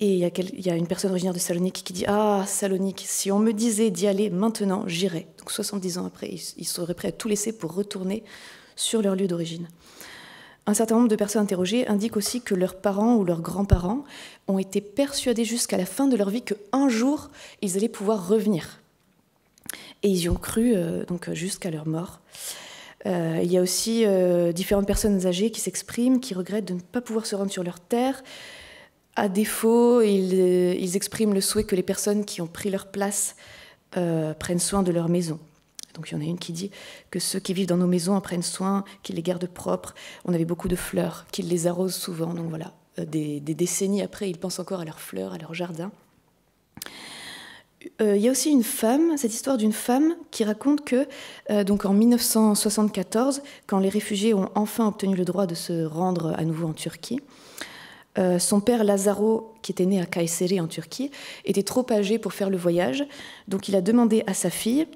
et il y, a une personne originaire de Salonique qui dit Ah, Salonique, si on me disait d'y aller maintenant, j'irais. Donc 70 ans après, ils, seraient prêts à tout laisser pour retourner sur leur lieu d'origine. Un certain nombre de personnes interrogées indiquent aussi que leurs parents ou leurs grands-parents ont été persuadés jusqu'à la fin de leur vie qu'un jour, ils allaient pouvoir revenir. Et ils y ont cru euh, jusqu'à leur mort. Euh, il y a aussi euh, différentes personnes âgées qui s'expriment, qui regrettent de ne pas pouvoir se rendre sur leur terre, à défaut, euh, ils, expriment le souhait que les personnes qui ont pris leur place euh, prennent soin de leur maison. Donc il y en a une qui dit que ceux qui vivent dans nos maisons en prennent soin, qu'ils les gardent propres. On avait beaucoup de fleurs, qu'ils les arrosent souvent. Donc voilà, euh, des, décennies après, ils pensent encore à leurs fleurs, à leur jardin. il y a aussi une femme, cette histoire d'une femme qui raconte que, donc en 1974, quand les réfugiés ont enfin obtenu le droit de se rendre à nouveau en Turquie, euh, son père Lazaro, qui était né à Kayseri en Turquie, était trop âgé pour faire le voyage, donc il a demandé à sa fille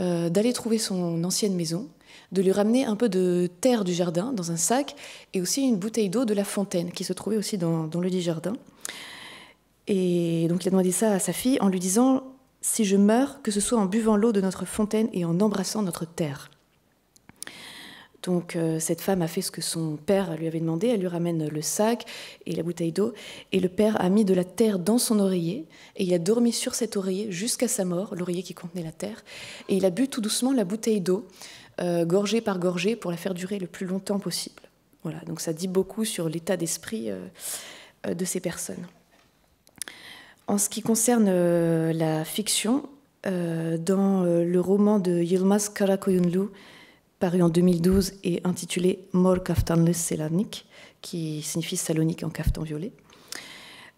euh, d'aller trouver son ancienne maison, de lui ramener un peu de terre du jardin dans un sac et aussi une bouteille d'eau de la fontaine qui se trouvait aussi dans, le dit jardin. Et donc il a demandé ça à sa fille en lui disant Si je meurs, que ce soit en buvant l'eau de notre fontaine et en embrassant notre terre. Donc euh, cette femme a fait ce que son père lui avait demandé, elle lui ramène le sac et la bouteille d'eau, et le père a mis de la terre dans son oreiller, et il a dormi sur cet oreiller jusqu'à sa mort, l'oreiller qui contenait la terre, et il a bu tout doucement la bouteille d'eau, euh, gorgée par gorgée, pour la faire durer le plus longtemps possible. Voilà, donc ça dit beaucoup sur l'état d'esprit euh, de ces personnes. En ce qui concerne la fiction, dans le roman de Yilmaz Karakoyunlu, paru en 2012 et intitulé Mol kaftanles qui signifie Salonique en kaftan violet.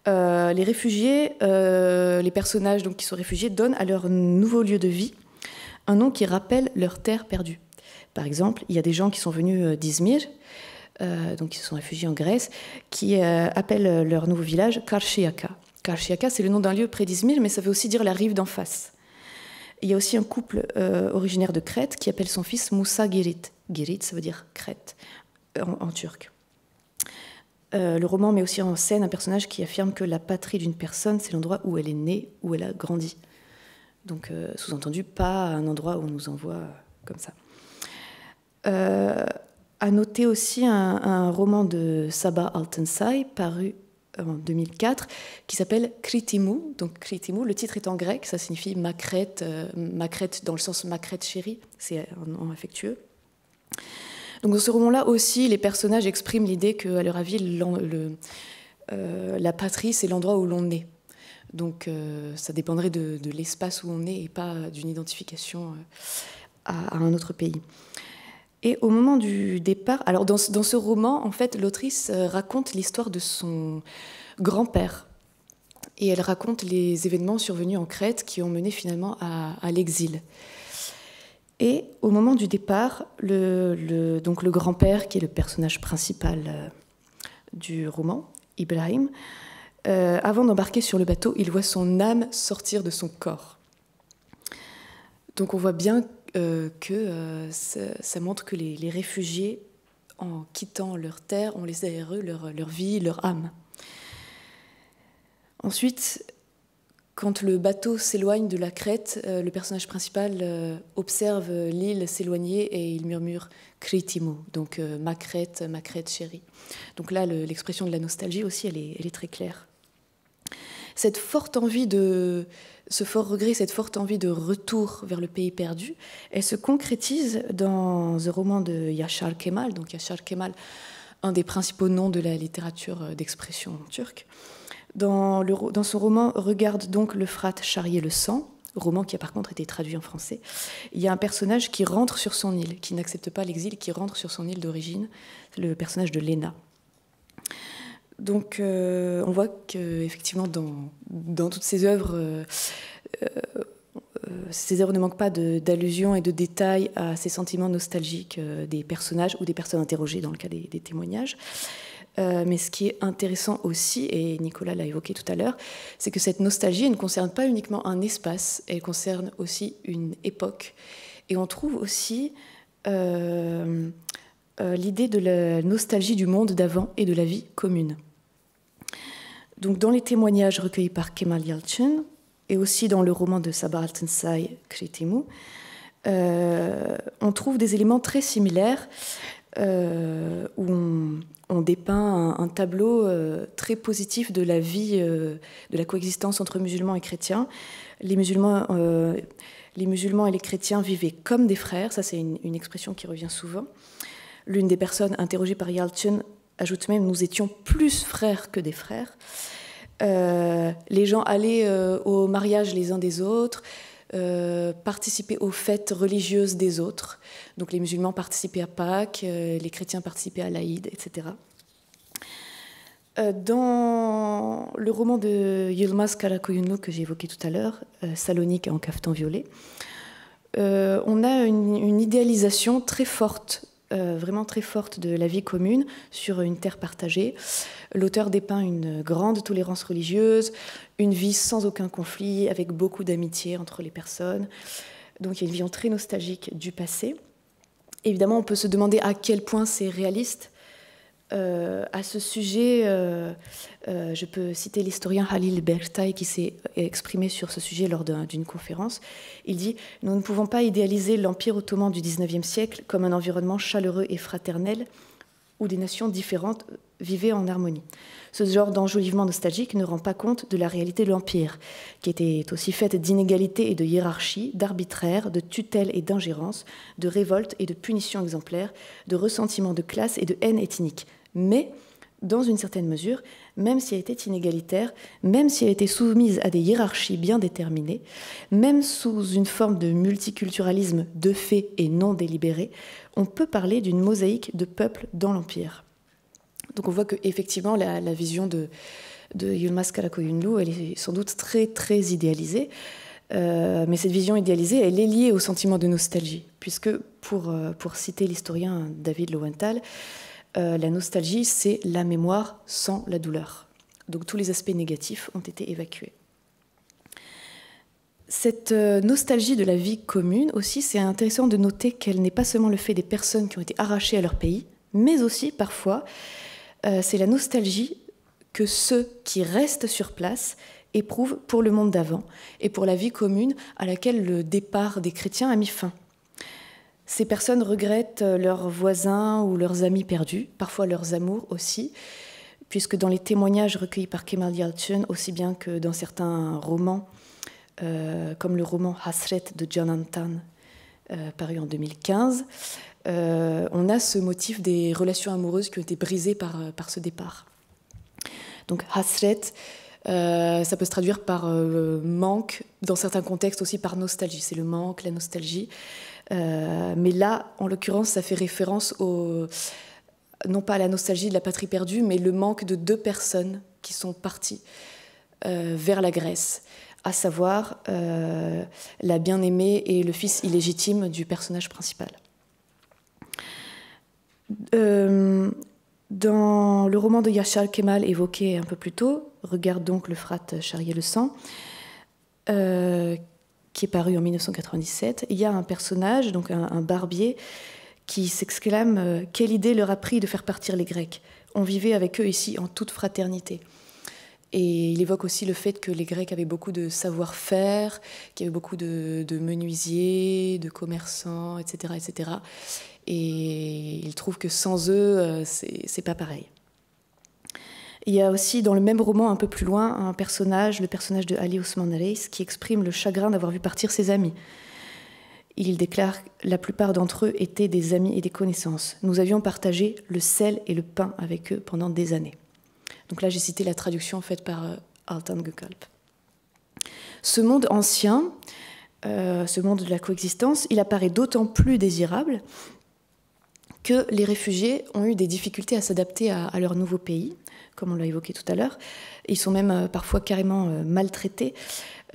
Euh, les réfugiés, euh, les personnages donc, qui sont réfugiés, donnent à leur nouveau lieu de vie un nom qui rappelle leur terre perdue. Par exemple, il y a des gens qui sont venus euh, d'Izmir, donc qui se sont réfugiés en Grèce, qui appellent leur nouveau village Karchiaka. Karchiaka, c'est le nom d'un lieu près d'Izmir, mais ça veut aussi dire la rive d'en face. Il y a aussi un couple euh, originaire de Crète qui appelle son fils Moussa Gerit. Girit, ça veut dire Crète euh, en, turc. Euh, le roman met aussi en scène un personnage qui affirme que la patrie d'une personne, c'est l'endroit où elle est née, où elle a grandi. Donc, sous-entendu, pas un endroit où on nous envoie comme ça. à noter aussi un, roman de Sabah Altansai, paru euh, en 2004, qui s'appelle Kritimou. Donc Kritimou, le titre est en grec, ça signifie ma crête, euh, dans le sens ma chérie, c'est un nom affectueux. Donc dans ce roman-là aussi, les personnages expriment l'idée qu'à leur avis, le, euh, la patrie, c'est l'endroit où l'on est. Donc ça dépendrait de, l'espace où on est et pas d'une identification à, à, un autre pays. Et au moment du départ, alors dans, ce roman, en fait, l'autrice euh, raconte l'histoire de son grand-père. Et elle raconte les événements survenus en Crète qui ont mené finalement à, l'exil. Et au moment du départ, le, donc le grand-père, qui est le personnage principal euh, du roman, Ibrahim, euh, avant d'embarquer sur le bateau, il voit son âme sortir de son corps. Donc on voit bien euh, que euh, ça, montre que les, réfugiés, en quittant leur terre, ont laissé derrière eux leur, vie, leur âme. Ensuite, quand le bateau s'éloigne de la crête, euh, le personnage principal observe l'île s'éloigner et il murmure Kritimo, donc ma crête, ma crête chérie. Donc là, l'expression de la nostalgie aussi, elle est très claire cette forte envie de, ce fort regret, cette forte envie de retour vers le pays perdu, elle se concrétise dans le roman de Yashar Kemal, donc Yashar Kemal, un des principaux noms de la littérature euh, d'expression turque. Dans, le, dans son roman Regarde donc le frat charrier le sang, roman qui a par contre été traduit en français, il y a un personnage qui rentre sur son île, qui n'accepte pas l'exil, qui rentre sur son île d'origine, le personnage de Lena. Donc euh, on voit qu'effectivement dans, toutes ces œuvres, euh, euh, ces œuvres ne manquent pas d'allusions et de détails à ces sentiments nostalgiques des personnages ou des personnes interrogées dans le cas des, témoignages. mais ce qui est intéressant aussi, et Nicolas l'a évoqué tout à l'heure, c'est que cette nostalgie ne concerne pas uniquement un espace, elle concerne aussi une époque. Et on trouve aussi l'idée de la nostalgie du monde d'avant et de la vie commune. Donc, dans les témoignages recueillis par Kemal Yalçın et aussi dans le roman de Sabah al euh, on trouve des éléments très similaires euh, où on, dépeint un, tableau euh, très positif de la vie, de la coexistence entre musulmans et chrétiens. Les musulmans, les musulmans et les chrétiens vivaient comme des frères, ça c'est une, expression qui revient souvent. L'une des personnes interrogées par Yalçın ajoute même, nous étions plus frères que des frères. Euh, les gens allaient euh, au mariage les uns des autres, euh, participaient aux fêtes religieuses des autres. Donc les musulmans participaient à Pâques, les chrétiens participaient à l'Aïd, etc. Dans le roman de Yilmaz Karakoyunlu que j'ai évoqué tout à l'heure, Salonique en caftan violet, on a une, une idéalisation très forte euh, vraiment très forte de la vie commune sur une terre partagée. L'auteur dépeint une grande tolérance religieuse, une vie sans aucun conflit, avec beaucoup d'amitié entre les personnes. Donc il y a une vision très nostalgique du passé. Évidemment, on peut se demander à quel point c'est réaliste euh, à ce sujet, euh, euh, je peux citer l'historien Halil Berktay qui s'est exprimé sur ce sujet lors d'une conférence. Il dit Nous ne pouvons pas idéaliser l'Empire ottoman du XIXe siècle comme un environnement chaleureux et fraternel où des nations différentes vivaient en harmonie. Ce genre d'enjolivement nostalgique ne rend pas compte de la réalité de l'Empire, qui était aussi faite d'inégalités et de hiérarchies, d'arbitraires, de tutelles et d'ingérence, de révoltes et de punitions exemplaires, de ressentiments de classe et de haine ethnique mais dans une certaine mesure, même si elle était inégalitaire, même si elle était soumise à des hiérarchies bien déterminées, même sous une forme de multiculturalisme de fait et non délibéré, on peut parler d'une mosaïque de peuples dans l'Empire. Donc on voit qu'effectivement la, vision de, de elle est sans doute très très idéalisée, euh, mais cette vision idéalisée, elle est liée au sentiment de nostalgie, puisque pour, euh, pour citer l'historien David Lowenthal, euh, la nostalgie, c'est la mémoire sans la douleur. Donc tous les aspects négatifs ont été évacués. Cette euh, nostalgie de la vie commune aussi, c'est intéressant de noter qu'elle n'est pas seulement le fait des personnes qui ont été arrachées à leur pays, mais aussi parfois, euh, c'est la nostalgie que ceux qui restent sur place éprouvent pour le monde d'avant et pour la vie commune à laquelle le départ des chrétiens a mis fin. Ces personnes regrettent euh, leurs voisins ou leurs amis perdus, parfois leurs amours aussi, puisque dans les témoignages recueillis par Kemal Yalcin, aussi bien que dans certains romans, euh, comme le roman Hasret de Jonathan, euh, paru en 2015, on a ce motif des relations amoureuses qui ont été brisées par, par ce départ. Donc Hasret, ça peut se traduire par manque, dans certains contextes aussi par nostalgie. C'est le manque, la nostalgie. Euh, mais là, en l'occurrence, ça fait référence au, non pas à la nostalgie de la patrie perdue, mais le manque de deux personnes qui sont parties euh, vers la Grèce, à savoir euh, la bien-aimée et le fils illégitime du personnage principal. dans le roman de Yachal Kemal évoqué un peu plus tôt, Regarde donc le frat charrier le sang, qui est paru en 1997, il y a un personnage, donc un, barbier, qui s'exclame euh, Quelle idée leur a pris de faire partir les Grecs On vivait avec eux ici en toute fraternité. Et il évoque aussi le fait que les Grecs avaient beaucoup de savoir-faire, qu'il y avait beaucoup de, menuisiers, de commerçants, etc., etc. Et il trouve que sans eux, euh, c'est pas pareil. Il y a aussi dans le même roman, un peu plus loin, un personnage, le personnage de Ali Osman Reis, qui exprime le chagrin d'avoir vu partir ses amis. Il déclare que la plupart d'entre eux étaient des amis et des connaissances. Nous avions partagé le sel et le pain avec eux pendant des années. Donc là, j'ai cité la traduction faite par euh, Alton Gökalp. Ce monde ancien, euh, ce monde de la coexistence, il apparaît d'autant plus désirable que les réfugiés ont eu des difficultés à s'adapter à leur nouveau pays comme on l'a évoqué tout à l'heure. Ils sont même euh, parfois carrément euh, maltraités.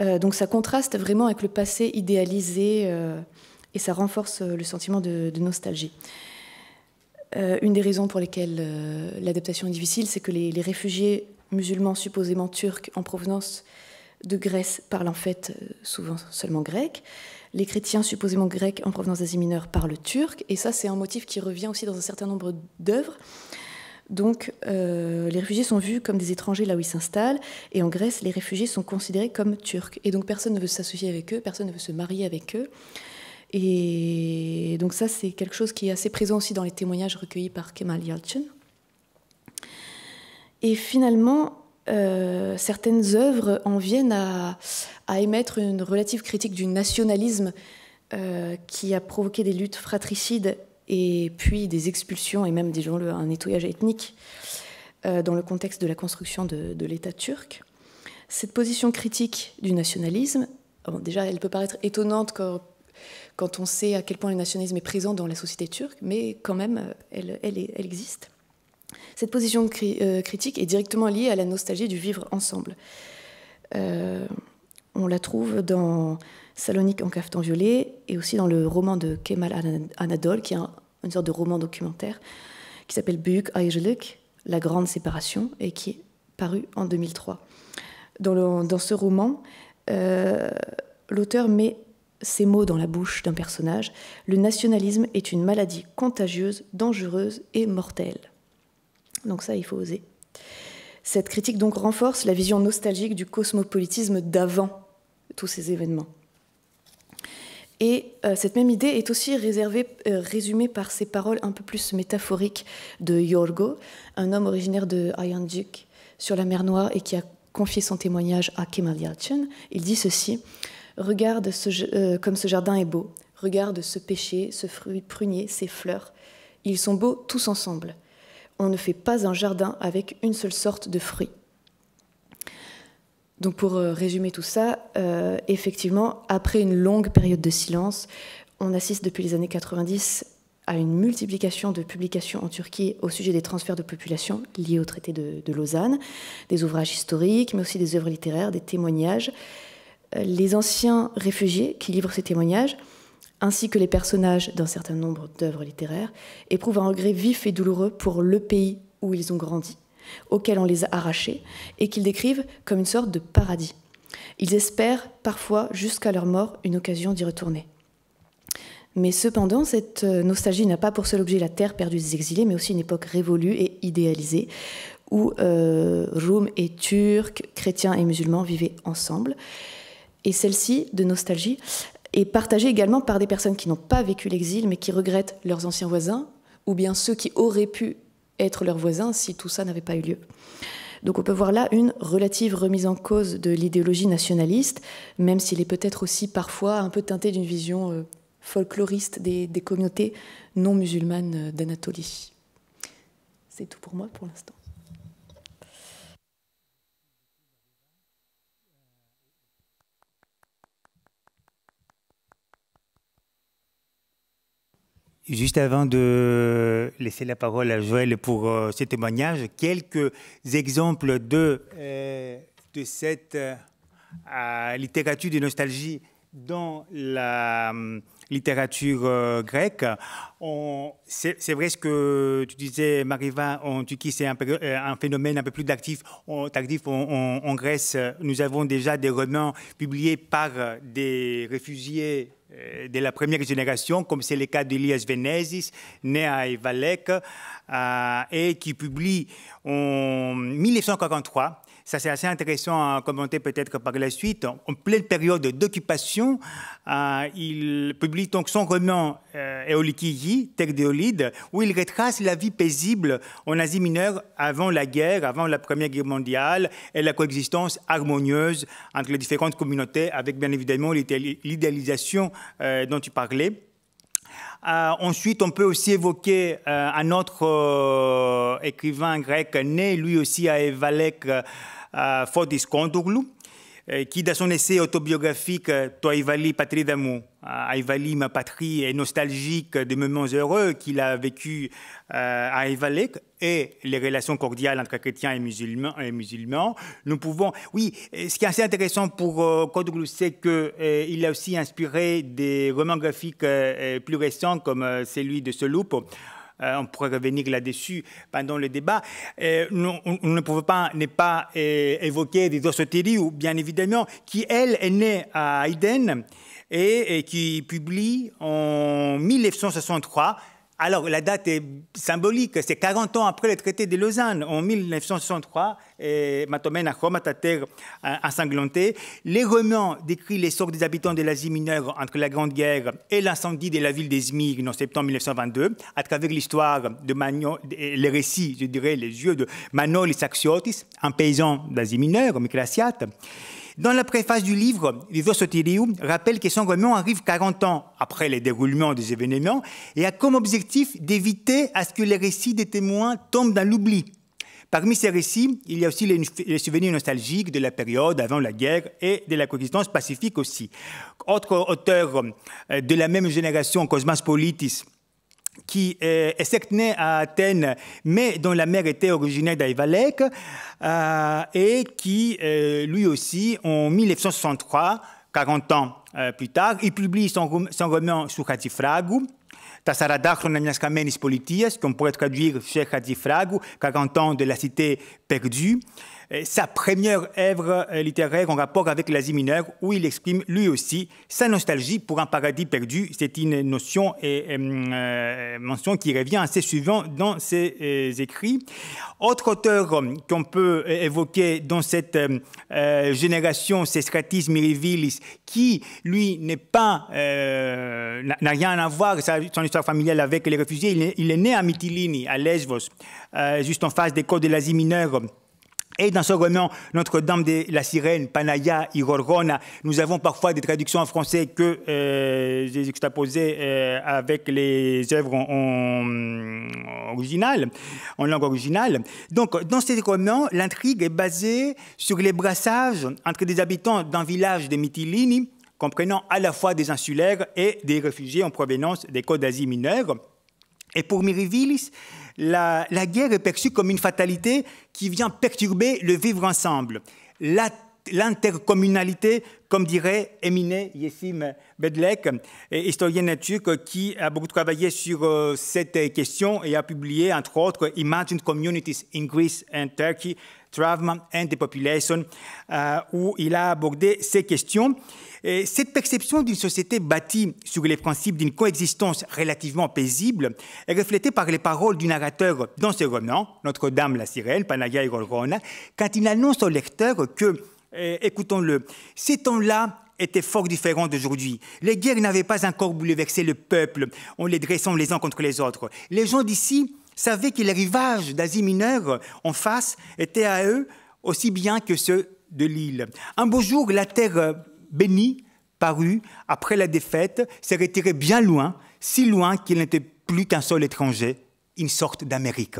Euh, donc ça contraste vraiment avec le passé idéalisé et ça renforce le sentiment de, nostalgie. une des raisons pour lesquelles l'adaptation est difficile, c'est que les, les, réfugiés musulmans supposément turcs en provenance de Grèce parlent en fait souvent seulement grec. Les chrétiens supposément grecs en provenance d'Asie mineure parlent turc. Et ça, c'est un motif qui revient aussi dans un certain nombre d'œuvres. Donc euh, les réfugiés sont vus comme des étrangers là où ils s'installent, et en Grèce, les réfugiés sont considérés comme turcs. Et donc personne ne veut s'associer avec eux, personne ne veut se marier avec eux. Et donc ça, c'est quelque chose qui est assez présent aussi dans les témoignages recueillis par Kemal Yalcin. Et finalement, euh, certaines œuvres en viennent à, émettre une relative critique du nationalisme euh, qui a provoqué des luttes fratricides et puis des expulsions et même, disons-le, un nettoyage ethnique euh, dans le contexte de la construction de, l'État turc. Cette position critique du nationalisme, euh, déjà, elle peut paraître étonnante quand, quand, on sait à quel point le nationalisme est présent dans la société turque, mais quand même, elle, elle, existe. Cette position euh, critique est directement liée à la nostalgie du vivre ensemble. on la trouve dans Salonique en cafetan violet, et aussi dans le roman de Kemal Anadol, qui est une sorte de roman documentaire, qui s'appelle Büyük Ayrılık, La Grande Séparation, et qui est paru en 2003. Dans, ce roman, euh, l'auteur met ces mots dans la bouche d'un personnage. Le nationalisme est une maladie contagieuse, dangereuse et mortelle. Donc ça, il faut oser. Cette critique donc renforce la vision nostalgique du cosmopolitisme d'avant tous ces événements. Et euh, cette même idée est aussi euh, résumée par ces paroles un peu plus métaphoriques de Yorgo, un homme originaire de Ayandjuk, sur la mer Noire, et qui a confié son témoignage à Kemal Yalcin. Il dit ceci Regarde euh, comme ce jardin est beau, regarde ce pêcher, ce fruit prunier, ces fleurs. Ils sont beaux tous ensemble. On ne fait pas un jardin avec une seule sorte de fruit. Donc pour euh, résumer tout ça, euh, effectivement, après une longue période de silence, on assiste depuis les années 90 à une multiplication de publications en Turquie au sujet des transferts de population liés au traité de, de Lausanne, des ouvrages historiques, mais aussi des œuvres littéraires, des témoignages. Euh, les anciens réfugiés qui livrent ces témoignages, ainsi que les personnages d'un certain nombre d'œuvres littéraires, éprouvent un regret vif et douloureux pour le pays où ils ont grandi auxquels on les a arrachés, et qu'ils décrivent comme une sorte de paradis. Ils espèrent parfois jusqu'à leur mort une occasion d'y retourner. Mais cependant, cette euh, nostalgie n'a pas pour seul objet la terre perdue des exilés, mais aussi une époque révolue et idéalisée, où euh, Roum et turc, chrétiens et musulmans vivaient ensemble. Et celle-ci, de nostalgie, est partagée également par des personnes qui n'ont pas vécu l'exil, mais qui regrettent leurs anciens voisins, ou bien ceux qui auraient pu être leurs voisins si tout ça n'avait pas eu lieu. Donc on peut voir là une relative remise en cause de l'idéologie nationaliste, même s'il est peut-être aussi parfois un peu teinté d'une vision euh, folkloriste des, communautés non musulmanes euh, d'Anatolie. C'est tout pour moi pour l'instant. Juste avant de laisser la parole à Joël pour ses euh, témoignages, témoignage, quelques exemples de, euh, cette euh, littérature de nostalgie dans la hum, littérature euh, grecque. C'est vrai ce que tu disais, Mariva, en Turquie, c'est euh, un, phénomène un peu plus tardif. en, Grèce, nous avons déjà des romans publiés par euh, des réfugiés de la première génération, comme c'est le cas d'Elias Venezis, né à Evalek, et qui publie en 1943 ça, c'est assez intéressant à commenter peut-être par la suite. En, pleine période d'occupation, euh, il publie donc son roman euh, Terre d'Éolide, où il retrace la vie paisible en Asie mineure avant la guerre, avant la Première Guerre mondiale, et la coexistence harmonieuse entre les différentes communautés, avec bien évidemment l'idéalisation euh, dont tu parlais. Euh, ensuite, on peut aussi évoquer euh, un autre euh, écrivain grec né lui aussi à Evalek, Fodis euh, qui dans son essai autobiographique euh, Toi, patrie patrie d'amour »« ivali ma patrie, est nostalgique des moments heureux qu'il a vécu euh, à Ivali » et les relations cordiales entre chrétiens et musulmans. Nous pouvons, oui, ce qui est assez intéressant pour code c'est qu'il a aussi inspiré des romans graphiques plus récents comme celui de loup ». Euh, on pourrait revenir là-dessus pendant le débat, euh, on, ne pouvait pas ne pas euh, évoquer des ou bien évidemment, qui, elle, est née à Aïden et qui publie en 1963 alors, la date est symbolique, c'est 40 ans après le traité de Lausanne, en 1963, Matomène à terre ensanglantée. Les romans décrivent l'essor des habitants de l'Asie mineure entre la Grande Guerre et l'incendie de la ville des en septembre 1922, à travers l'histoire de les récits, je dirais, les yeux de Manolis Axiotis, un paysan d'Asie mineure, micrasiate. Dans la préface du livre, Vivos Sotiriu rappelle que son roman arrive 40 ans après le déroulement des événements et a comme objectif d'éviter à ce que les récits des témoins tombent dans l'oubli. Parmi ces récits, il y a aussi les, souvenirs nostalgiques de la période avant la guerre et de la coexistence pacifique aussi. Autre auteur euh, de la même génération, Cosmas Politis, qui euh, est né à Athènes, mais dont la mère était originaire d'Aïvalèque euh, et qui, euh, lui aussi, en 1963, 40 ans plus tard, il publie son, roman sur Hadjifragou, τα 40 politias » qu'on pourrait traduire chez Hadjifragou, 40 ans de la cité perdue. Euh, sa première œuvre euh, littéraire en rapport avec l'Asie mineure, où il exprime lui aussi sa nostalgie pour un paradis perdu. C'est une notion et, euh, mention qui revient assez souvent dans ses écrits. Autre auteur qu'on peut évoquer dans cette génération, c'est Stratis Mirivilis, qui, lui, n'est pas, n'a rien à voir, son histoire familiale avec les réfugiés. Il est, né à Mytilini, à Lesbos, juste en face des côtes de l'Asie mineure. Et dans ce roman, Notre-Dame de la Sirène, Panaya, Gorgona, nous avons parfois des traductions en français que j'ai euh, juxtaposées euh, avec les œuvres en, en langue originale. Donc, dans ces roman, l'intrigue est basée sur les brassages entre des habitants d'un village de Mytilini, comprenant à la fois des insulaires et des réfugiés en provenance des Côtes d'Asie mineure. Et pour Mirivilis, la, guerre est perçue comme une fatalité qui vient perturber le vivre ensemble. l'intercommunalité, comme dirait Emine Yesim Bedlek, historien turque qui a beaucoup travaillé sur euh, cette question et a publié, entre autres, Imagine Communities in Greece and Turkey, Trauma and the Population, euh, où il a abordé ces questions. cette perception d'une société bâtie sur les principes d'une coexistence relativement paisible est reflétée par les paroles du narrateur dans ce roman, Notre-Dame la Sirène, Panagia Gorgona, quand il annonce au lecteur que, eh, écoutons-le, ces temps-là étaient fort différents d'aujourd'hui. Les guerres n'avaient pas encore bouleversé le peuple en les dressant les uns contre les autres. Les gens d'ici savaient que les rivages d'Asie mineure en face étaient à eux aussi bien que ceux de l'île. Un beau jour, la terre bénie parut après la défaite, s'est retirée bien loin, si loin qu'il n'était plus qu'un seul étranger, une sorte d'Amérique.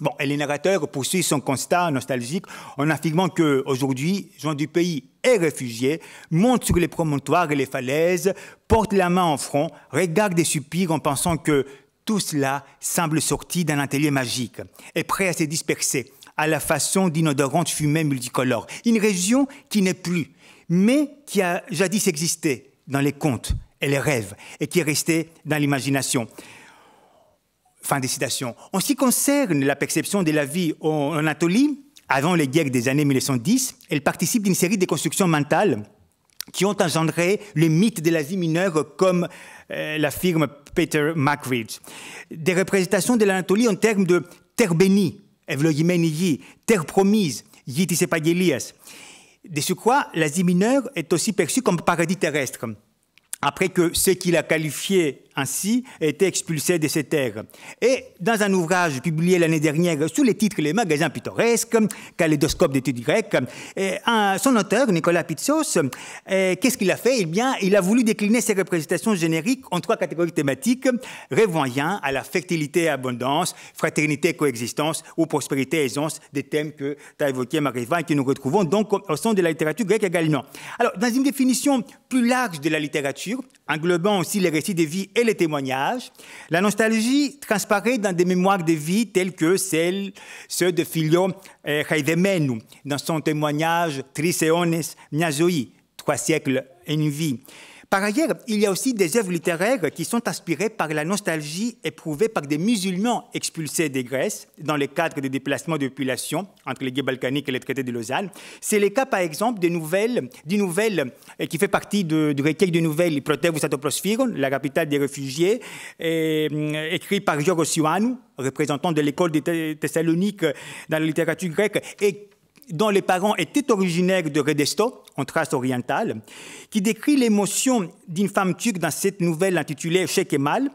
Bon, et le narrateur poursuit son constat nostalgique en affirmant que aujourd'hui, gens du pays et réfugiés montent sur les promontoires et les falaises, portent la main en front, regardent des soupirs en pensant que tout cela semble sorti d'un atelier magique et prêt à se disperser à la façon d'inodorantes fumée multicolore. Une région qui n'est plus, mais qui a jadis existé dans les contes et les rêves et qui est restée dans l'imagination. Fin des citations. En ce qui concerne la perception de la vie en Anatolie, avant les guerres des années 1910, elle participe d'une série de constructions mentales qui ont engendré le mythe de la vie mineure comme euh, la firme Peter Mackridge. Des représentations de l'Anatolie en termes de terre bénie, terre promise, Yitis Epagelias. De ce quoi, l'Asie mineure est aussi perçue comme paradis terrestre. Après que ceux qui la qualifiaient ainsi été expulsé de ses terres. Et dans un ouvrage publié l'année dernière sous le titre Les magasins pittoresques, Kaléidoscope d'études grecques, son auteur, Nicolas Pitsos, euh, qu'est-ce qu'il a fait Eh bien, il a voulu décliner ses représentations génériques en trois catégories thématiques, revoyant à la fertilité et abondance, fraternité et coexistence ou prospérité et aisance, des thèmes que tu as évoqués, Marie-Vain, et que nous retrouvons donc au sein de la littérature grecque également. Alors, dans une définition plus large de la littérature, englobant aussi les récits de vie et les témoignages, la nostalgie transparaît dans des mémoires de vie telles que celles, ceux de Filio Haidemenu, eh, dans son témoignage Triseones Miazoi, trois siècles et une vie. Par ailleurs, il y a aussi des œuvres littéraires qui sont inspirées par la nostalgie éprouvée par des musulmans expulsés des Grèces dans le cadre des déplacements de population entre les guerres balkaniques et les traités de Lausanne. C'est le cas, par exemple, des nouvelles, d'une nouvelle euh, qui fait partie du recueil de nouvelles Protevus Atoprosphiron, la capitale des réfugiés, et, euh, écrit par Georgos Ioannou, représentant de l'école de Thessalonique euh, dans la littérature grecque, et dont les parents étaient originaires de Redesto, en Thrace orientale, qui décrit l'émotion d'une femme turque dans cette nouvelle intitulée Cheikh Kemal,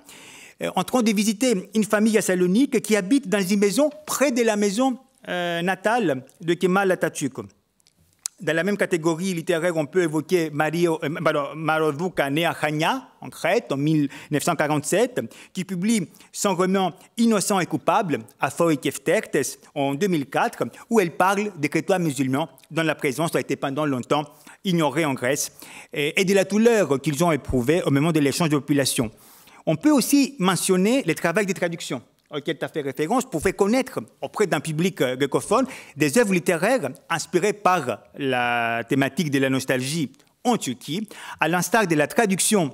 euh, en train de visiter une famille à qui habite dans une maison près de la maison euh, natale de Kemal Atatürk. Dans la même catégorie littéraire, on peut évoquer Mario, né à Chania, en Crète, en 1947, qui publie son roman Innocent et coupable, à Eftertes, en 2004, où elle parle des crétois musulmans dont la présence a été pendant longtemps ignorée en Grèce, et, de la douleur qu'ils ont éprouvée au moment de l'échange de population. On peut aussi mentionner les travail de traduction auquel tu as fait référence, pour faire connaître auprès d'un public euh, grecophone des œuvres littéraires inspirées par la thématique de la nostalgie en Turquie, à l'instar de la traduction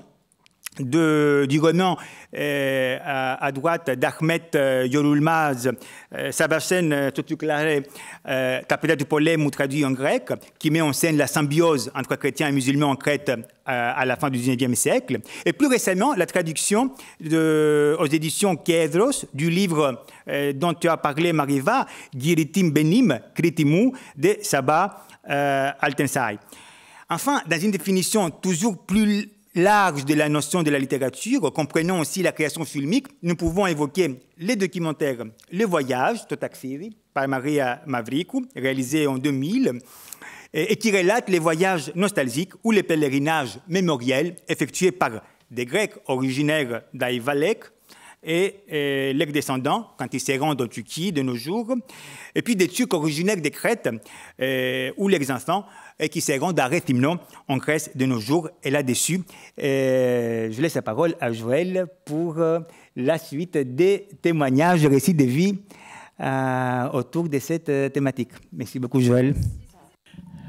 de, du roman euh, à, droite d'Ahmed Yorulmaz, euh, euh, euh Totuklare, du ou traduit en grec, qui met en scène la symbiose entre chrétiens et musulmans en Crète à la fin du XIXe siècle. Et plus récemment, la traduction de, aux éditions Kedros du livre dont tu as parlé, Mariva, Giritim Benim, Kritimu, de Sabah Altensai. Enfin, dans une définition toujours plus large de la notion de la littérature, comprenant aussi la création filmique, nous pouvons évoquer les documentaires Le Voyage, Totaxiri, par Maria Mavriku, réalisé en 2000, et qui relate les voyages nostalgiques ou les pèlerinages mémoriels effectués par des Grecs originaires d'Aïvalek et, et leurs descendants quand ils se rendent en Turquie de nos jours, et puis des Turcs originaires des Crètes euh, ou leurs les enfants et qui seront d'arrêt Timnon en Grèce de nos jours. Et là-dessus, euh, je laisse la parole à Joël pour euh, la suite des témoignages, récits de vie euh, autour de cette thématique. Merci beaucoup, Joël.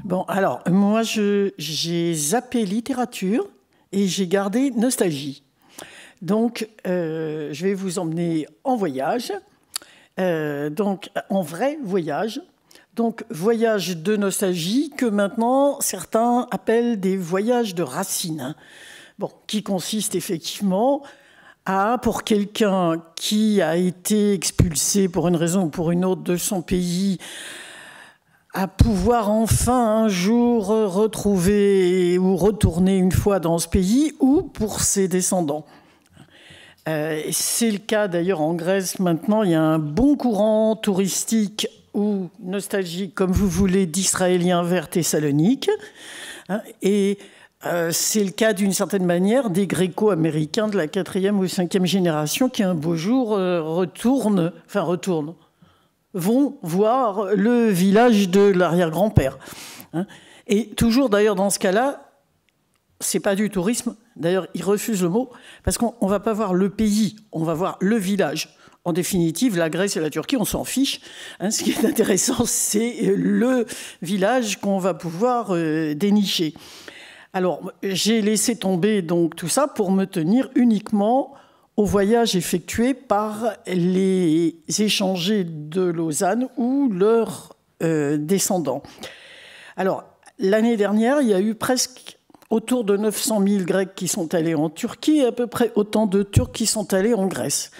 Bon, alors, moi, j'ai zappé littérature et j'ai gardé nostalgie. Donc, je vais vous emmener en voyage. donc, en vrai voyage, donc, voyage de nostalgie que maintenant certains appellent des voyages de racines. Bon, qui consistent effectivement à, pour quelqu'un qui a été expulsé pour une raison ou pour une autre de son pays, à pouvoir enfin un jour retrouver ou retourner une fois dans ce pays ou pour ses descendants. Euh, c'est le cas d'ailleurs en Grèce maintenant, il y a un bon courant touristique ou nostalgique, comme vous voulez, d'Israéliens et Thessalonique. Hein, et euh, c'est le cas d'une certaine manière des gréco-américains de la quatrième ou cinquième génération qui un beau jour euh, retournent, enfin retournent, vont voir le village de l'arrière-grand-père. Hein, et toujours d'ailleurs dans ce cas-là, c'est pas du tourisme. D'ailleurs, ils refusent le mot parce qu'on va pas voir le pays, on va voir le village en définitive, la Grèce et la Turquie, on s'en fiche. Hein. ce qui est intéressant, c'est euh, le village qu'on va pouvoir euh, dénicher. Alors, j'ai laissé tomber donc tout ça pour me tenir uniquement au voyage effectué par les échangés de Lausanne ou leurs euh, descendants. Alors, l'année dernière, il y a eu presque autour de 900 000 Grecs qui sont allés en Turquie et à peu près autant de Turcs qui sont allés en Grèce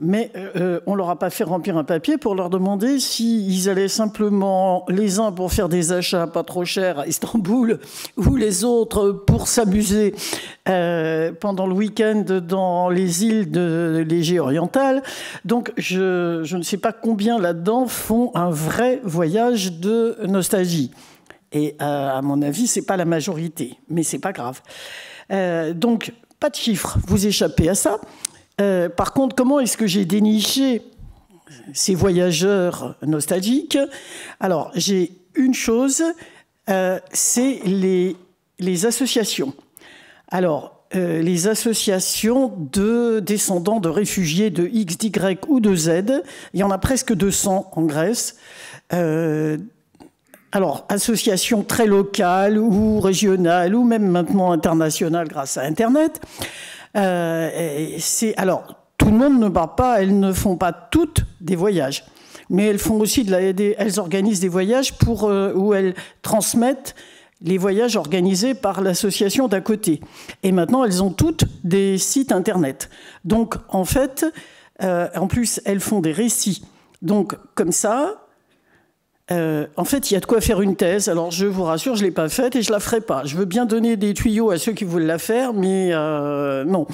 mais euh, euh, on ne leur a pas fait remplir un papier pour leur demander s'ils allaient simplement les uns pour faire des achats pas trop chers à Istanbul [LAUGHS] ou les autres pour s'amuser euh, pendant le week-end dans les îles de l'Égée orientale. Donc je, ne sais pas combien là-dedans font un vrai voyage de nostalgie. Et à mon avis, ce n'est pas la majorité, mais ce n'est pas grave. donc, pas de chiffres, vous échappez à ça. Euh, par contre, comment est-ce que j'ai déniché ces voyageurs nostalgiques Alors, j'ai une chose, euh, c'est les, associations. Alors, euh, les associations de descendants de réfugiés de X, Y ou de Z, il y en a presque 200 en Grèce. Alors, associations très locales ou régionales ou même maintenant internationales grâce à Internet. Euh, c'est alors tout le monde ne part pas, elles ne font pas toutes des voyages, mais elles font aussi de la, elles organisent des voyages pour euh, où elles transmettent les voyages organisés par l'association d'à côté. Et maintenant, elles ont toutes des sites internet. Donc, en fait, euh, en plus, elles font des récits. Donc, comme ça, euh, en fait, il y a de quoi faire une thèse. Alors, je vous rassure, je ne l'ai pas faite et je la ferai pas. Je veux bien donner des tuyaux à ceux qui veulent la faire, mais euh, non.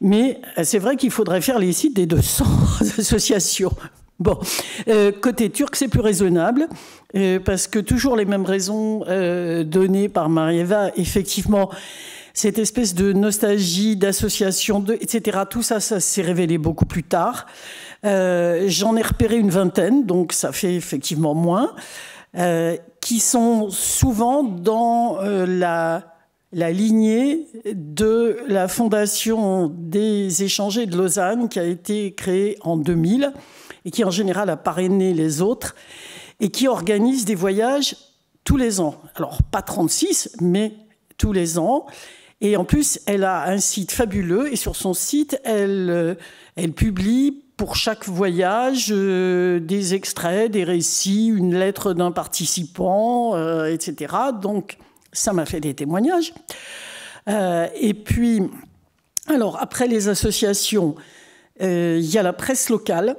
Mais euh, c'est vrai qu'il faudrait faire les sites des 200 [LAUGHS] associations. Bon, côté turc, c'est plus raisonnable, parce que toujours les mêmes raisons données par Marieva, effectivement, cette espèce de nostalgie, d'association, etc., tout ça, ça s'est révélé beaucoup plus tard. Euh, j'en ai repéré une vingtaine, donc ça fait effectivement moins, euh, qui sont souvent dans euh, la la lignée de la Fondation des échangés de Lausanne qui a été créée en 2000 et qui en général a parrainé les autres et qui organise des voyages tous les ans. Alors pas 36, mais tous les ans. Et en plus, elle a un site fabuleux et sur son site, elle, elle publie pour chaque voyage euh, des extraits, des récits, une lettre d'un participant, euh, etc. Donc ça m'a fait des témoignages. Euh, et puis, alors après les associations, il y a la presse locale.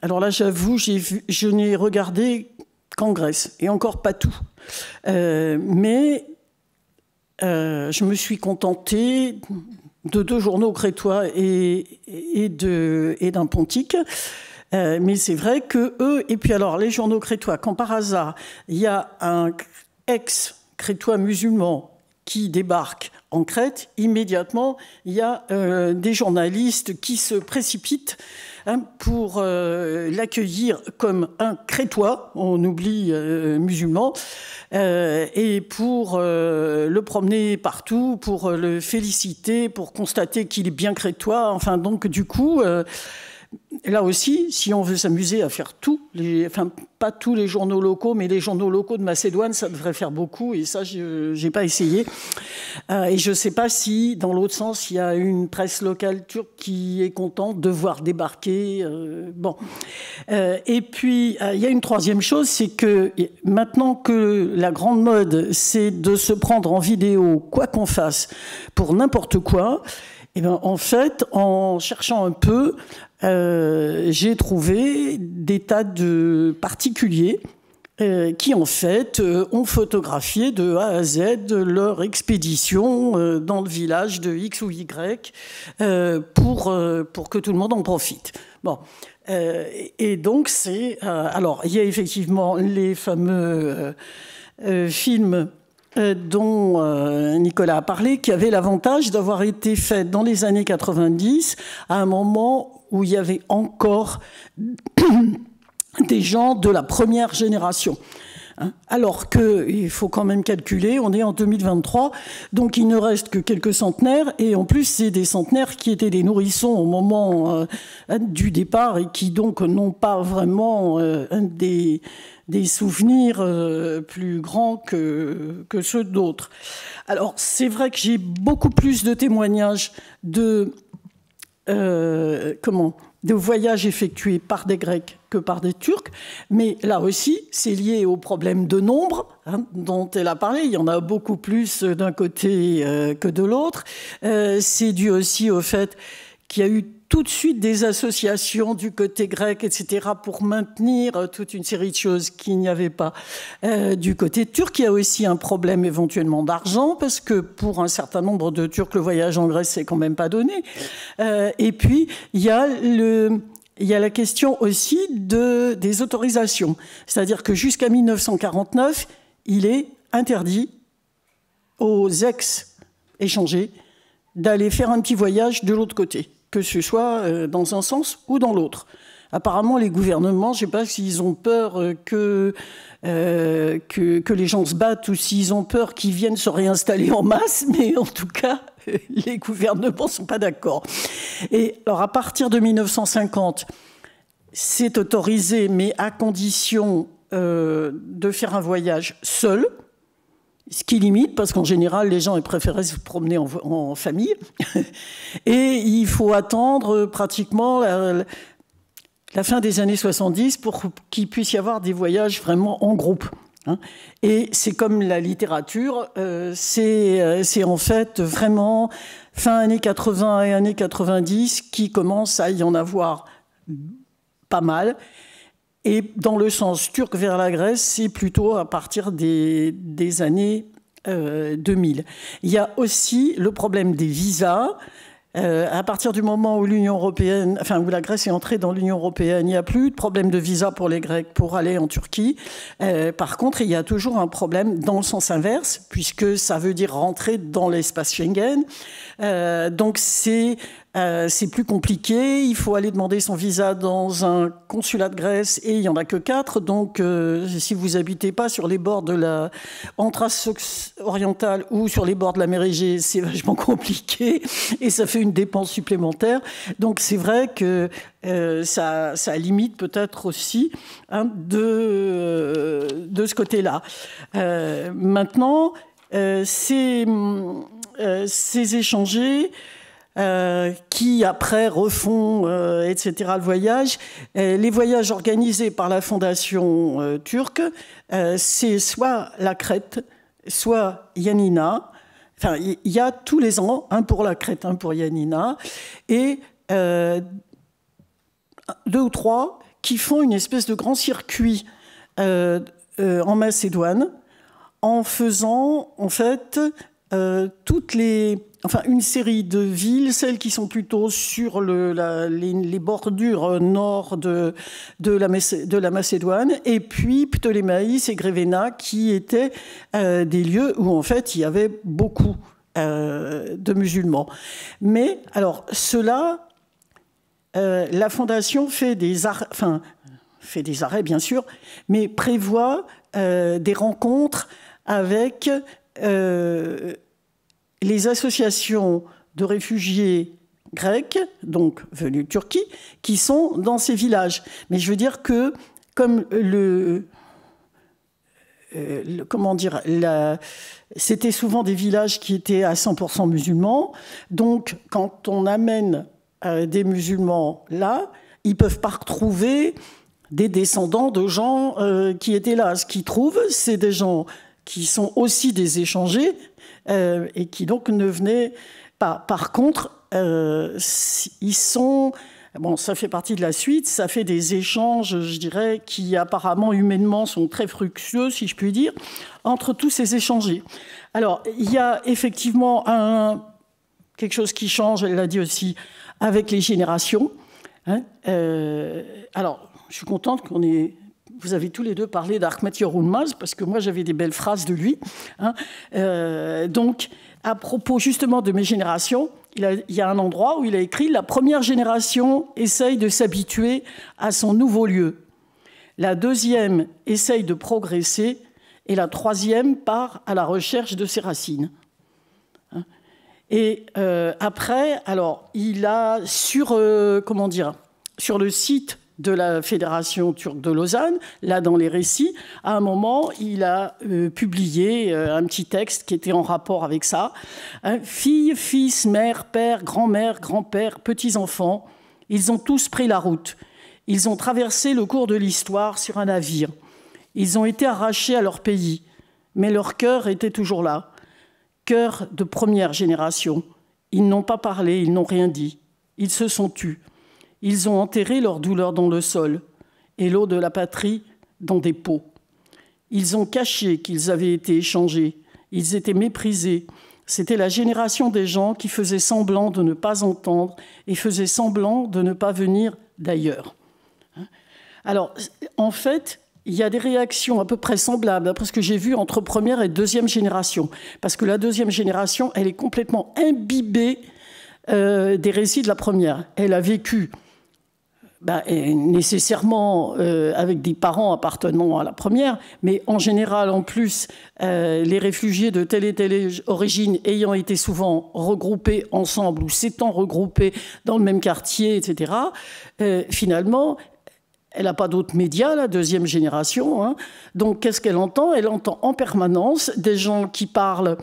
Alors là, j'avoue, je n'ai regardé qu'en Grèce, et encore pas tout. mais je me suis contentée de deux journaux crétois et, et d'un pontique. Euh, mais c'est vrai que eux, et puis alors les journaux crétois, quand par hasard il y a un ex-crétois musulman qui débarque en Crète, immédiatement il y a euh, des journalistes qui se précipitent Hein, pour euh, l'accueillir comme un crétois, on oublie euh, musulman, euh, et pour le promener partout, pour le féliciter, pour constater qu'il est bien crétois. Enfin, donc, du coup et là aussi, si on veut s'amuser à faire tout, les, enfin pas tous les journaux locaux, mais les journaux locaux de Macédoine, ça devrait faire beaucoup. Et ça, je n'ai pas essayé. Euh, et je ne sais pas si, dans l'autre sens, il y a une presse locale turque qui est contente de voir débarquer. Euh, bon. Euh, et puis, il y a une troisième chose, c'est que maintenant que la grande mode, c'est de se prendre en vidéo, quoi qu'on fasse, pour n'importe quoi. et eh ben en fait, en cherchant un peu, euh, j'ai trouvé des tas de particuliers euh, qui en fait euh, ont photographié de A à Z leur expédition dans le village de X ou Y pour, pour que tout le monde en profite. Bon. et donc c'est... alors, il y a effectivement les fameux films dont Nicolas a parlé, qui avaient l'avantage d'avoir été faits dans les années 90, à un moment où il y avait encore [CLEARS THROAT] des gens de la première génération. Hein. Alors que, il faut quand même calculer, on est en 2023, donc il ne reste que quelques centenaires, et en plus c'est des centenaires qui étaient des nourrissons au moment euh, hein, du départ et qui donc n'ont pas vraiment euh, des, des, souvenirs euh, plus grands que, que ceux d'autres. Alors c'est vrai que j'ai beaucoup plus de témoignages de euh, comment, de voyages effectués par des Grecs que par des Turcs. Mais la aussi, c'est lié au problème de nombre hein, dont elle a parlé. Il y en a beaucoup plus euh, d'un côté euh, que de l'autre. c'est dû aussi au fait qu'il y a eu tout de suite des associations du côté grec, etc., pour maintenir euh, toute une série de choses qu'il n'y avait pas euh, du côté turc. Il y a aussi un problème éventuellement d'argent, parce que pour un certain nombre de Turcs, le voyage en Grèce, c'est quand même pas donné. Euh, et puis, il y a le... Il y la question aussi de, des autorisations. C'est-à-dire que jusqu'à 1949, il est interdit aux ex-échangés d'aller faire un petit voyage de l'autre côté que ce soit euh, dans un sens ou dans l'autre. Apparemment, les gouvernements, je ne sais pas s'ils ont peur euh, euh, que, que, les gens se battent ou s'ils ont peur qu'ils viennent se réinstaller en masse, [LAUGHS] mais en tout cas, [LAUGHS] les gouvernements ne sont pas d'accord. Et alors, à partir de 1950, c'est autorisé, mais à condition de faire un voyage seul ce qui limite, parce qu'en général, les gens préféraient se promener en, famille. [LAUGHS] Et il faut attendre euh, pratiquement la, fin des années 70 pour qu'il puisse y avoir des voyages vraiment en groupe. Hein. Et c'est comme la littérature, euh, euh, c'est en fait vraiment fin années 80 et années 90 qui commence à y en avoir pas mal. Et dans le sens turc vers la Grèce, c'est plutôt à partir des, années 2000. Euh, il y a aussi le problème des visas. Euh, à partir du moment où l'Union européenne, enfin où la Grèce est entrée dans l'Union européenne, il n'y a plus de problème de visa pour les Grecs pour aller en Turquie. Euh, par contre, il y a toujours un problème dans le sens inverse, puisque ça veut dire rentrer dans l'espace Schengen. donc c'est euh, c'est plus compliqué. Il faut aller demander son visa dans un consulat de Grèce et il n'y en a que quatre. Donc, euh, si vous n'habitez pas sur les bords de la Anthrace orientale ou sur les bords de la mer Égée, c'est vachement [LAUGHS] compliqué et ça fait une dépense supplémentaire. Donc, c'est vrai que euh, ça, ça, limite peut-être aussi hein, de, de ce côté-là. maintenant, ces, ces échangés euh, qui après refont, euh, etc., le voyage. Euh, les voyages organisés par la Fondation turque, c'est soit la Crète, soit Yanina. Enfin, il y, y, a tous les ans, un pour la Crète, un pour Yanina, et deux ou trois qui font une espèce de grand circuit en Macédoine en faisant, en fait, euh, toutes les, enfin une série de villes, celles qui sont plutôt sur le, les, bordures euh, nord de, de, la, Macédoine, et puis Ptolémaïs et Grévena, qui étaient euh, des lieux où en fait il y avait beaucoup de musulmans. Mais alors cela, la fondation fait des, enfin, fait des arrêts bien sûr, mais prévoit des rencontres avec euh, les associations de réfugiés grecs, donc venus de Turquie, qui sont dans ces villages. Mais je veux dire que, comme le. Euh, comment dire C'était souvent des villages qui étaient à 100% musulmans. Donc, quand on amène euh, des musulmans là, ils peuvent pas retrouver des descendants de gens qui étaient là. Ce qu'ils trouvent, c'est des gens qui sont aussi des échangés euh, et qui donc ne venaient pas. Par contre, euh, ils sont... Bon, ça fait partie de la suite, ça fait des échanges, je dirais, qui apparemment humainement sont très fructueux, si je puis dire, entre tous ces échangés. Alors, il y a effectivement un, quelque chose qui change, elle l'a dit aussi, avec les générations. Hein, euh, alors, je suis contente qu'on ait vous avez tous les deux parlé d'Ahmed Yorunmaz, parce que moi j'avais des belles phrases de lui. Hein. Euh, donc, à propos justement de mes générations, il, y a un endroit où il a écrit La première génération essaye de s'habituer à son nouveau lieu. La deuxième essaye de progresser. Et la troisième part à la recherche de ses racines. Hein. Et euh, après, alors, il a sur, euh, comment dire, sur le site de la Fédération turque de Lausanne, là dans les récits, à un moment, il a euh, publié euh, un petit texte qui était en rapport avec ça. Hein, Filles, fils, mère, père, grand-mère, grand-père, petits-enfants, ils ont tous pris la route. Ils ont traversé le cours de l'histoire sur un navire. Ils ont été arrachés à leur pays, mais leur cœur était toujours là. Cœur de première génération. Ils n'ont pas parlé, ils n'ont rien dit. Ils se sont tus. Ils ont enterré leur douleur dans le sol et l'eau de la patrie dans des pots. Ils ont caché qu'ils avaient été échangés. Ils étaient méprisés. C'était la génération des gens qui faisaient semblant de ne pas entendre et faisait semblant de ne pas venir d'ailleurs. Alors, en fait, il y a des réactions à peu près semblables, hein, après ce que j'ai vu, entre première et deuxième génération. Parce que la deuxième génération, elle est complètement imbibée euh, des récits de la première. Elle a vécu ben, euh, nécessairement euh, avec des parents appartenant à la première, mais en général, en plus, euh, les réfugiés de telle et telle origine ayant été souvent regroupés ensemble ou s'étant regroupés dans le même quartier, etc., finalement, elle n'a pas d'autres médias, la deuxième génération. Hein. Donc, qu'est-ce qu'elle entend Elle entend en permanence des gens qui parlent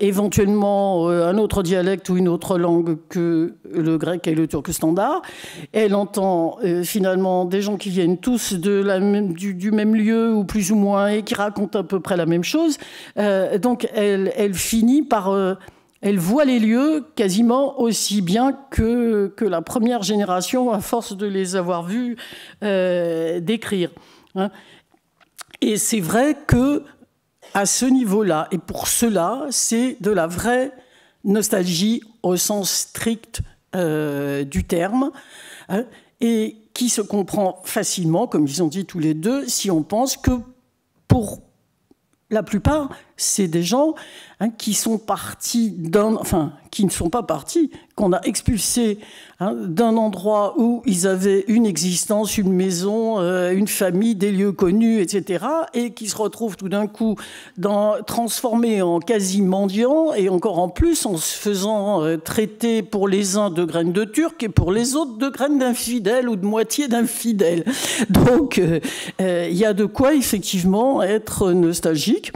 éventuellement euh, un autre dialecte ou une autre langue que le grec et le turc standard. Elle entend euh, finalement des gens qui viennent tous de la même, du, même lieu ou plus ou moins et qui racontent à peu près la même chose. Euh, donc elle, elle, finit par... elle voit les lieux quasiment aussi bien que, que la première génération à force de les avoir vus décrire. Hein. Et c'est vrai que à ce niveau-là. Et pour cela, c'est de la vraie nostalgie au sens strict euh, du terme, hein, et qui se comprend facilement, comme ils ont dit tous les deux, si on pense que pour la plupart, c'est des gens hein, qui sont partis d'un, enfin, qui ne sont pas partis, qu'on a expulsés hein, d'un endroit où ils avaient une existence, une maison, euh, une famille, des lieux connus, etc., et qui se retrouvent tout d'un coup dans, transformés en quasi mendiants, et encore en plus en se faisant euh, traiter pour les uns de graines de turc et pour les autres de graines d'infidèles ou de moitié d'infidèles. Donc, euh, il y a de quoi effectivement être nostalgique.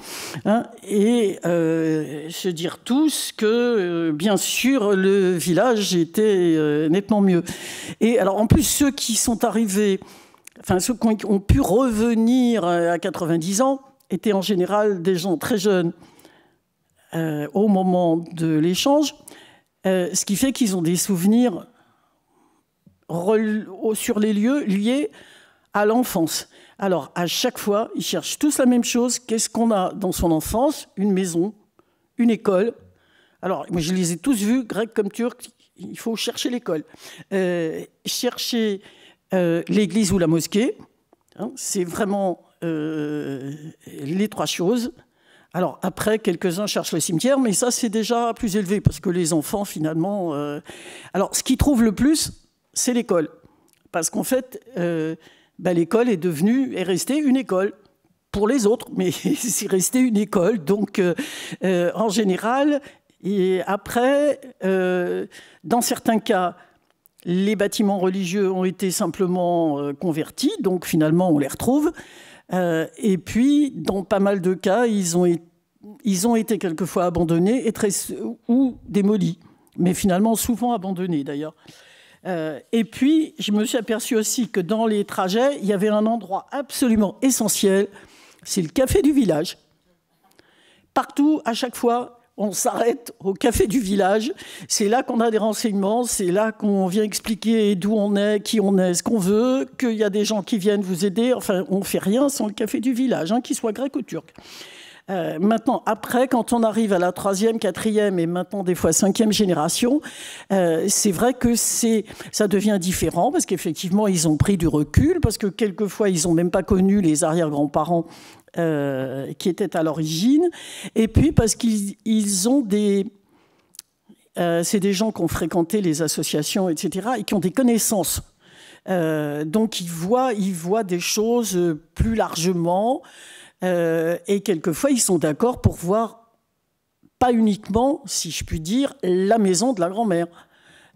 Hein, et euh, se dire tous que, euh, bien sûr, le village était euh, nettement mieux. Et alors, en plus, ceux qui sont arrivés, enfin, ceux qui ont pu revenir à 90 ans, étaient en général des gens très jeunes au moment de l'échange, ce qui fait qu'ils ont des souvenirs sur les lieux liés à l'enfance. Alors, à chaque fois, ils cherchent tous la même chose. Qu'est-ce qu'on a dans son enfance Une maison, une école. Alors, moi, je les ai tous vus, grecs comme turcs, il faut chercher l'école. Euh, chercher euh, l'église ou la mosquée, hein, c'est vraiment euh, les trois choses. Alors après, quelques-uns cherchent le cimetière, mais ça c'est déjà plus élevé parce que les enfants finalement. Alors ce qu'ils trouvent le plus, c'est l'école, parce qu'en fait, bah, l'école est devenue, est restée une école pour les autres, mais [LAUGHS] c'est resté une école. Donc, euh, euh, en général, et après, euh, dans certains cas, les bâtiments religieux ont été simplement convertis, donc finalement, on les retrouve. et puis, dans pas mal de cas, ils ont, été quelquefois abandonnés et ou démolis, mais finalement souvent abandonnés d'ailleurs. Euh, et puis, je me suis aperçu aussi que dans les trajets, il y avait un endroit absolument essentiel, c'est le café du village. Partout, à chaque fois, on s'arrête au café du village. C'est là qu'on a des renseignements, c'est là qu'on vient expliquer d'où on est, qui on est, ce qu'on veut, qu'il y a des gens qui viennent vous aider. Enfin, on ne fait rien sans le café du village, hein, qu'il soit grec ou turc. Euh, maintenant, après, quand on arrive à la troisième, quatrième et maintenant des fois cinquième génération, euh, c'est vrai que c'est, ça devient différent parce qu'effectivement, ils ont pris du recul, parce que quelquefois, ils n'ont même pas connu les arrière-grands-parents euh, qui étaient à l'origine, et puis parce qu'ils ont des... c'est des gens qui ont fréquenté les associations, etc., et qui ont des connaissances. donc ils voient, ils voient des choses plus largement. Euh, et quelquefois, ils sont d'accord pour voir, pas uniquement, si je puis dire, la maison de la grand-mère.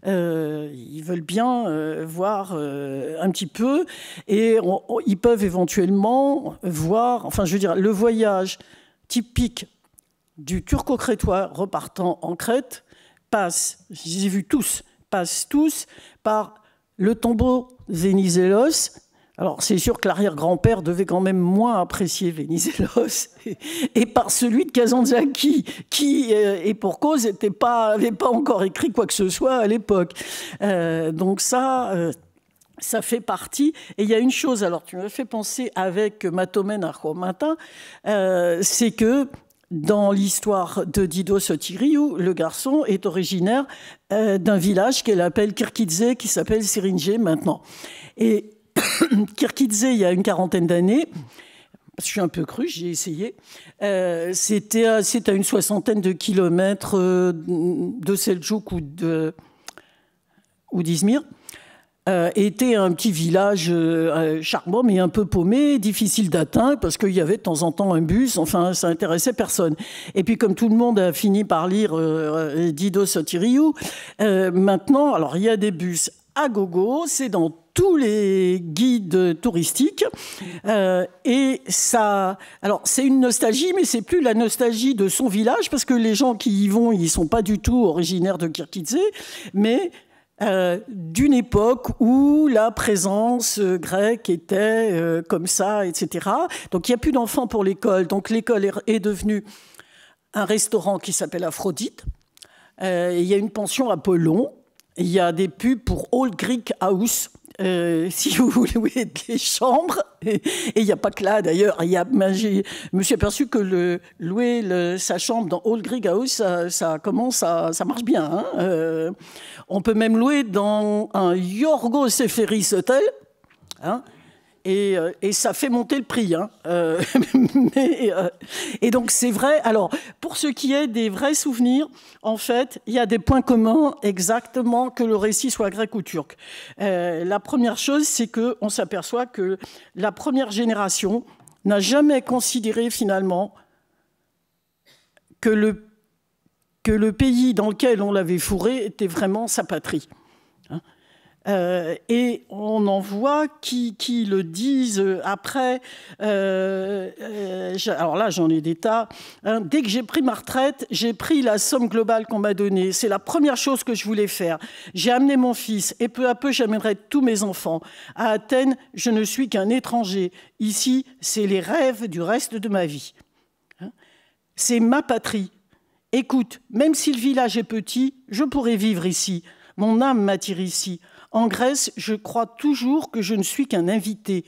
Euh, ils veulent bien euh, voir un petit peu et ils peuvent éventuellement voir, enfin je veux dire, le voyage typique du turco-crétois repartant en Crète passe, je les ai tous, passe tous par le tombeau Zénisélos, alors c'est sûr que l'arrière-grand-père devait quand même moins apprécier Venizelos [LAUGHS] et, par celui de Kazantzaki, qui, euh, et pour cause, n'avait pas, encore écrit quoi que ce soit à l'époque. Euh, donc ça... Euh, ça fait partie. Et il y a une chose, alors tu me fais penser avec Matomen matin c'est que dans l'histoire de Dido Sotiriou, le garçon est originaire d'un village qu'elle appelle Kirkidze, qui s'appelle Sirinje maintenant. Et [COUGHS] Kirkidze, il y a une quarantaine d'années, je suis un peu cru, j'ai essayé, euh, c'était euh, à, une soixantaine de kilomètres euh, de Seljouk ou d'Izmir. Ou était un petit village charmant mais un peu paumé, difficile d'atteindre parce qu'il y avait de temps en temps un bus, enfin ça intéressait personne. Et puis comme tout le monde a fini par lire Dido Sotiriou, maintenant, alors il y a des bus à gogo, c'est dans tous les guides touristiques. Euh, et ça, alors c'est une nostalgie, mais c'est plus la nostalgie de son village parce que les gens qui y vont, ils sont pas du tout originaires de Kirkizé, mais euh, d'une époque où la présence euh, grecque était comme ça, etc. Donc il n'y a plus d'enfants pour l'école. Donc l'école est devenue un restaurant qui s'appelle Aphrodite. Il y a une pension Apollon. Il y a des pubs pour Old Greek House euh, si vous voulez, des chambres. Et il n'y a pas que là, d'ailleurs. Ben, je me suis aperçu que le, louer le, sa chambre dans Old Grig House, ça, commence ça marche bien. Hein. Euh, on peut même louer dans un Yorgo Seferis Hotel. Hein euh, et, ça fait monter le prix. Hein. Euh, [LAUGHS] euh, et donc c'est vrai. Alors pour ce qui est des vrais souvenirs, en fait, il y a des points communs exactement que le récit soit grec ou turc. la première chose, c'est qu'on s'aperçoit que la première génération n'a jamais considéré finalement que le pays dans lequel on l'avait fourré était vraiment sa patrie. Euh, et on en voit qui, le disent après. Euh, euh, alors là, j'en ai des tas. Hein. dès que j'ai pris ma retraite, j'ai pris la somme globale qu'on m'a donnée. C'est la première chose que je voulais faire. J'ai amené mon fils et peu à peu, j'amènerai tous mes enfants. À Athènes, je ne suis qu'un étranger. Ici, c'est les rêves du reste de ma vie. Hein. c'est ma patrie. Écoute, même si le village est petit, je pourrais vivre ici. Mon âme m'attire ici. En Grèce, je crois toujours que je ne suis qu'un invité.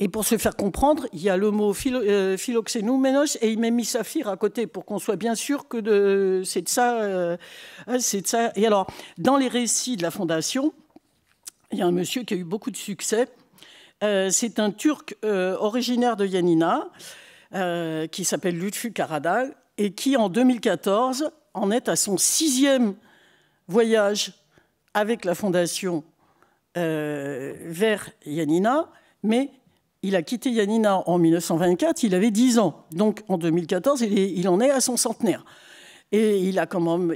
Et pour se faire comprendre, il y a le mot philo, euh, et il m'a mis saphir à côté pour qu'on soit bien sûr que euh, hein, c'est de ça. Et alors, dans les récits de la Fondation, il y a un monsieur qui a eu beaucoup de succès. Euh, c'est un Turc originaire de Yanina qui s'appelle Lutfu Karadal et qui, en 2014, en est à son sixième voyage avec la fondation euh, vers Yanina, mais il a quitté Yanina en 1924, il avait 10 ans. Donc en 2014, il en est à son centenaire. Et il, a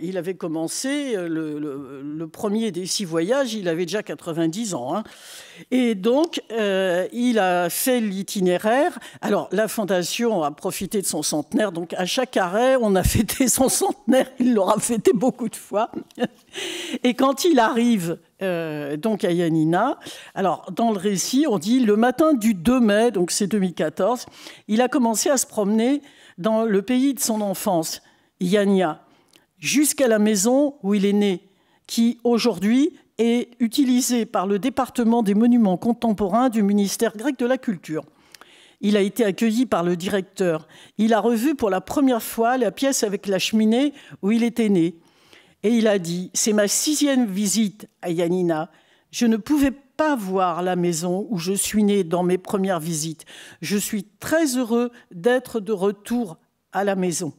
il avait commencé euh, le, premier des six voyages, il avait déjà 90 ans. Hein. Et donc, euh, il a fait l'itinéraire. Alors, la Fondation a profité de son centenaire. Donc, à chaque arrêt, on a [LAUGHS] fêté son centenaire. Il l'aura fêté beaucoup de fois. Et quand il arrive euh, donc à Yanina. Alors, dans le récit, on dit le matin du 2 mai, donc c'est 2014, il a commencé à se promener dans le pays de son enfance. Yania jusqu'à la maison où il est né, qui aujourd'hui est utilisée par le département des monuments contemporains du ministère grec de la Culture. Il a été accueilli par le directeur. Il a revu pour la première fois la pièce avec la cheminée où il était né. Et il a dit, c'est ma sixième visite à Yanina. Je ne pouvais pas voir la maison où je suis né dans mes premières visites. Je suis très heureux d'être de retour à la maison.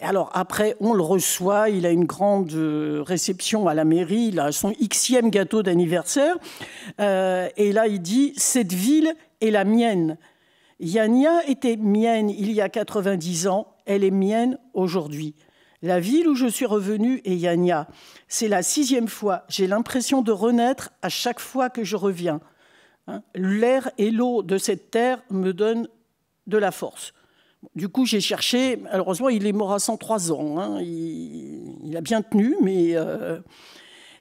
Alors après, on le reçoit, il a une grande euh, réception à la mairie, il a son xème gâteau d'anniversaire, euh, et là il dit, cette ville est la mienne. Yania était mienne il y a 90 ans, elle est mienne aujourd'hui. La ville où je suis revenue est Yania. C'est la sixième fois, j'ai l'impression de renaître à chaque fois que je reviens. Hein, l'air et l'eau de cette terre me donnent de la force. Du coup, j'ai cherché. Malheureusement, il est mort à 103 ans. Hein. Il, a bien tenu, mais. Euh,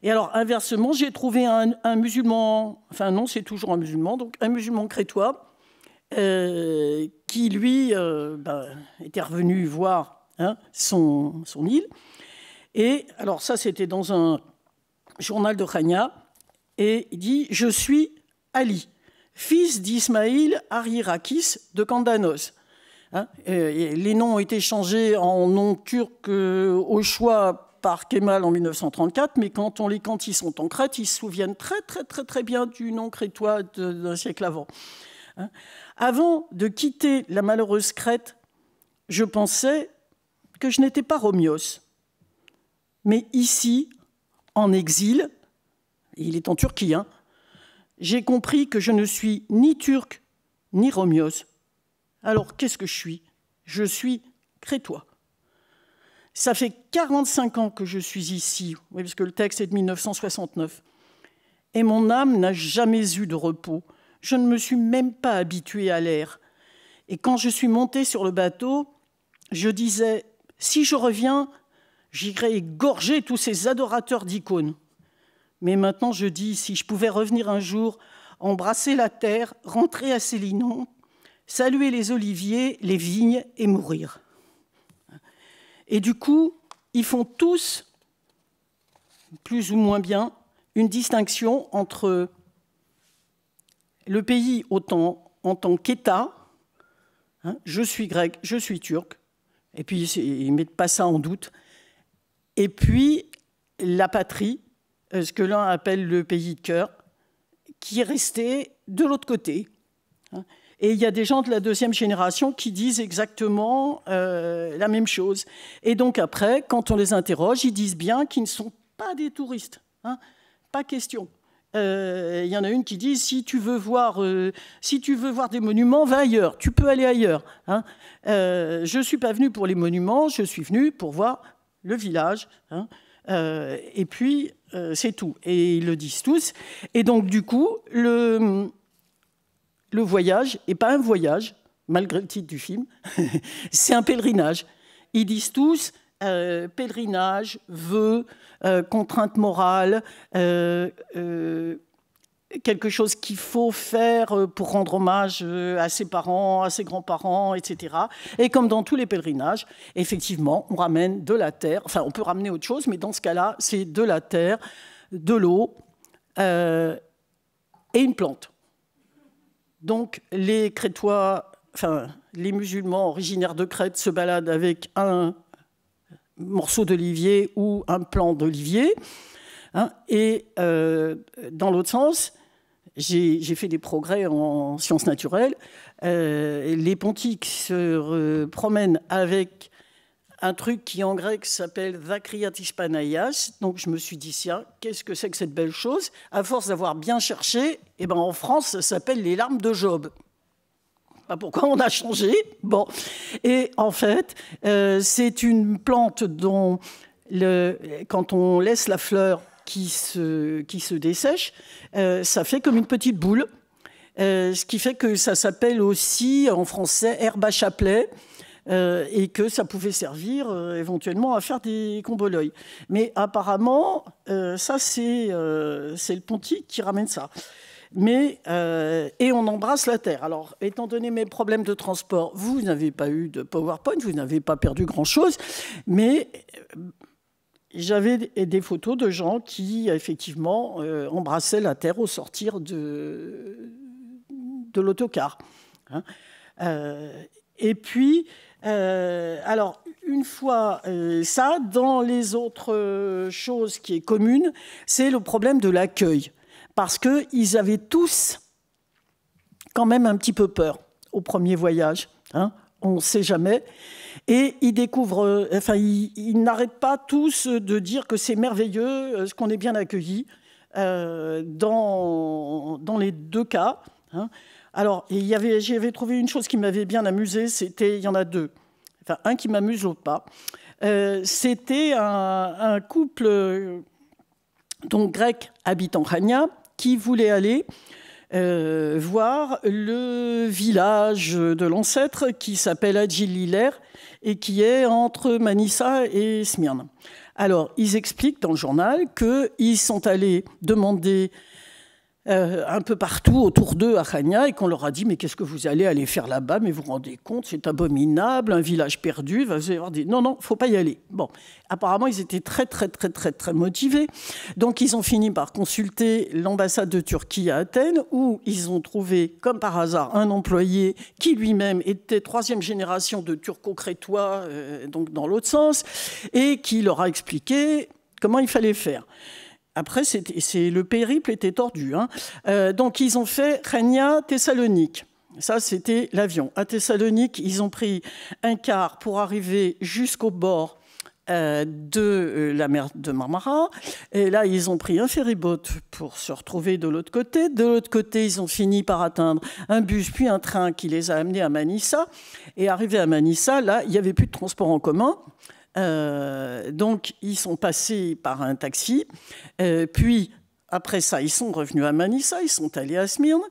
et alors, inversement, j'ai trouvé un, musulman. Enfin, non, c'est toujours un musulman. Donc, un musulman crétois euh, qui, lui, euh, ben, était revenu voir hein, son, île. Et alors, ça, c'était dans un journal de Khania. Et il dit Je suis Ali, fils d'Ismaïl Arirakis de Candanos. Hein euh, les noms ont été changés en noms turcs euh, au choix par Kemal en 1934, mais quand on les ils sont en Crète, ils se souviennent très très très très bien du nom crétois d'un siècle avant. Hein avant de quitter la malheureuse Crète, je pensais que je n'étais pas Romios, mais ici, en exil, il est en Turquie, hein, j'ai compris que je ne suis ni turc ni Romios. Alors qu'est-ce que je suis Je suis crétois. Ça fait 45 ans que je suis ici, oui, parce que le texte est de 1969. Et mon âme n'a jamais eu de repos. Je ne me suis même pas habituée à l'air. Et quand je suis montée sur le bateau, je disais, si je reviens, j'irai égorger tous ces adorateurs d'icônes. Mais maintenant, je dis, si je pouvais revenir un jour, embrasser la terre, rentrer à Célinon, saluer les oliviers, les vignes et mourir. Et du coup, ils font tous, plus ou moins bien, une distinction entre le pays autant, en tant qu'État, hein, je suis grec, je suis turc, et puis ils ne mettent pas ça en doute, et puis la patrie, euh, ce que l'un appelle le pays de cœur, qui est resté de l'autre côté. Hein. Et il y a des gens de la deuxième génération qui disent exactement euh, la même chose. Et donc après, quand on les interroge, ils disent bien qu'ils ne sont pas des touristes. Hein. pas question. Euh, il y en a une qui dit si tu veux voir, euh, si tu veux voir des monuments, va ailleurs. Tu peux aller ailleurs. Hein. je ne suis pas venu pour les monuments, je suis venu pour voir le village. Hein. et puis, c'est tout. Et ils le disent tous. Et donc, du coup, le le voyage n'est pas un voyage, malgré le titre du film, [LAUGHS] c'est un pèlerinage. Ils disent tous euh, pèlerinage, vœux, contraintes euh, contrainte morale, euh, quelque chose qu'il faut faire pour rendre hommage à ses parents, à ses grands-parents, etc. Et comme dans tous les pèlerinages, effectivement, on ramène de la terre, enfin on peut ramener autre chose, mais dans ce cas-là, c'est de la terre, de l'eau et une plante. Donc les Crétois, enfin les musulmans originaires de Crète se baladent avec un morceau d'olivier ou un plant d'olivier. Hein, et euh, dans l'autre sens, j'ai fait des progrès en sciences naturelles. Euh, les pontiques se euh, promènent avec un truc qui en grec s'appelle Vakriatis Donc je me suis dit, tiens, qu'est-ce que c'est que cette belle chose À force d'avoir bien cherché, eh ben, en France, ça s'appelle les larmes de Job. Pas pourquoi on a changé. Bon. Et en fait, euh, c'est une plante dont, quand on laisse la fleur qui se, qui se dessèche, euh, ça fait comme une petite boule. Euh, ce qui fait que ça s'appelle aussi en français herbe à chapelet. Euh, et que ça pouvait servir euh, éventuellement à faire des l'œil. Mais apparemment, euh, ça c'est le pontique qui ramène ça. Mais, et on embrasse la Terre. Alors, étant donné mes problèmes de transport, vous n'avez pas eu de PowerPoint, vous n'avez pas perdu grand-chose, mais j'avais des photos de gens qui, effectivement, embrassaient la Terre au sortir de, de l'autocar. Hein. et puis, euh, alors, une fois euh, ça, dans les autres euh, choses qui est commune, c'est le problème de l'accueil. Parce qu'ils avaient tous quand même un petit peu peur au premier voyage. Hein on ne sait jamais. Et ils découvrent, enfin, ils, n'arrêtent pas tous de dire que c'est merveilleux, ce qu'on est bien accueilli dans, dans les deux cas. Hein. Alors, il y avait, j'avais trouvé une chose qui m'avait bien amusée, c'était, il y en a deux, enfin un qui m'amuse, l'autre pas. Euh, c'était un, couple euh, grec habitant Rania qui voulait aller euh, voir le village de l'ancêtre qui s'appelle Adjililer et qui est entre Manissa et Smyrne. Alors, ils expliquent dans le journal qu'ils sont allés demander euh, un peu partout autour d'eux à Khania et qu'on leur a dit mais qu'est-ce que vous allez aller faire là-bas mais vous vous rendez compte c'est abominable un village perdu Vous allez avoir dit non non faut pas y aller bon apparemment ils étaient très très très très très motivés donc ils ont fini par consulter l'ambassade de Turquie à Athènes où ils ont trouvé comme par hasard un employé qui lui-même était troisième génération de turco-crétois euh, donc dans l'autre sens et qui leur a expliqué comment il fallait faire après, c'est le périple était tordu. Hein. Euh, donc, ils ont fait régnat thessalonique Ça, c'était l'avion. À Thessalonique, ils ont pris un quart pour arriver jusqu'au bord euh, de euh, la mer de Marmara. Et là, ils ont pris un ferryboat pour se retrouver de l'autre côté. De l'autre côté, ils ont fini par atteindre un bus puis un train qui les a amenés à Manissa. Et arrivé à Manissa, là, il n'y avait plus de transport en commun. Euh, donc, ils sont passés par un taxi. Euh, puis, après ça, ils sont revenus à Manissa, ils sont allés à Smyrne.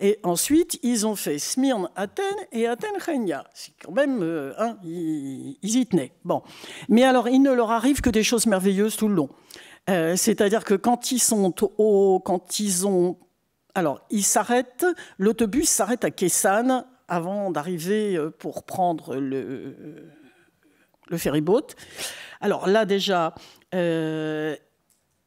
Et ensuite, ils ont fait Smyrne-Athènes et athènes Rhénia. C'est quand même. Euh, hein, ils, y tenaient. Bon. Mais alors, il ne leur arrive que des choses merveilleuses tout le long. C'est-à-dire que quand ils sont au. Quand ils ont. Alors, ils s'arrêtent. L'autobus s'arrête à Kessane avant d'arriver pour prendre le le ferry boat. Alors là déjà, euh,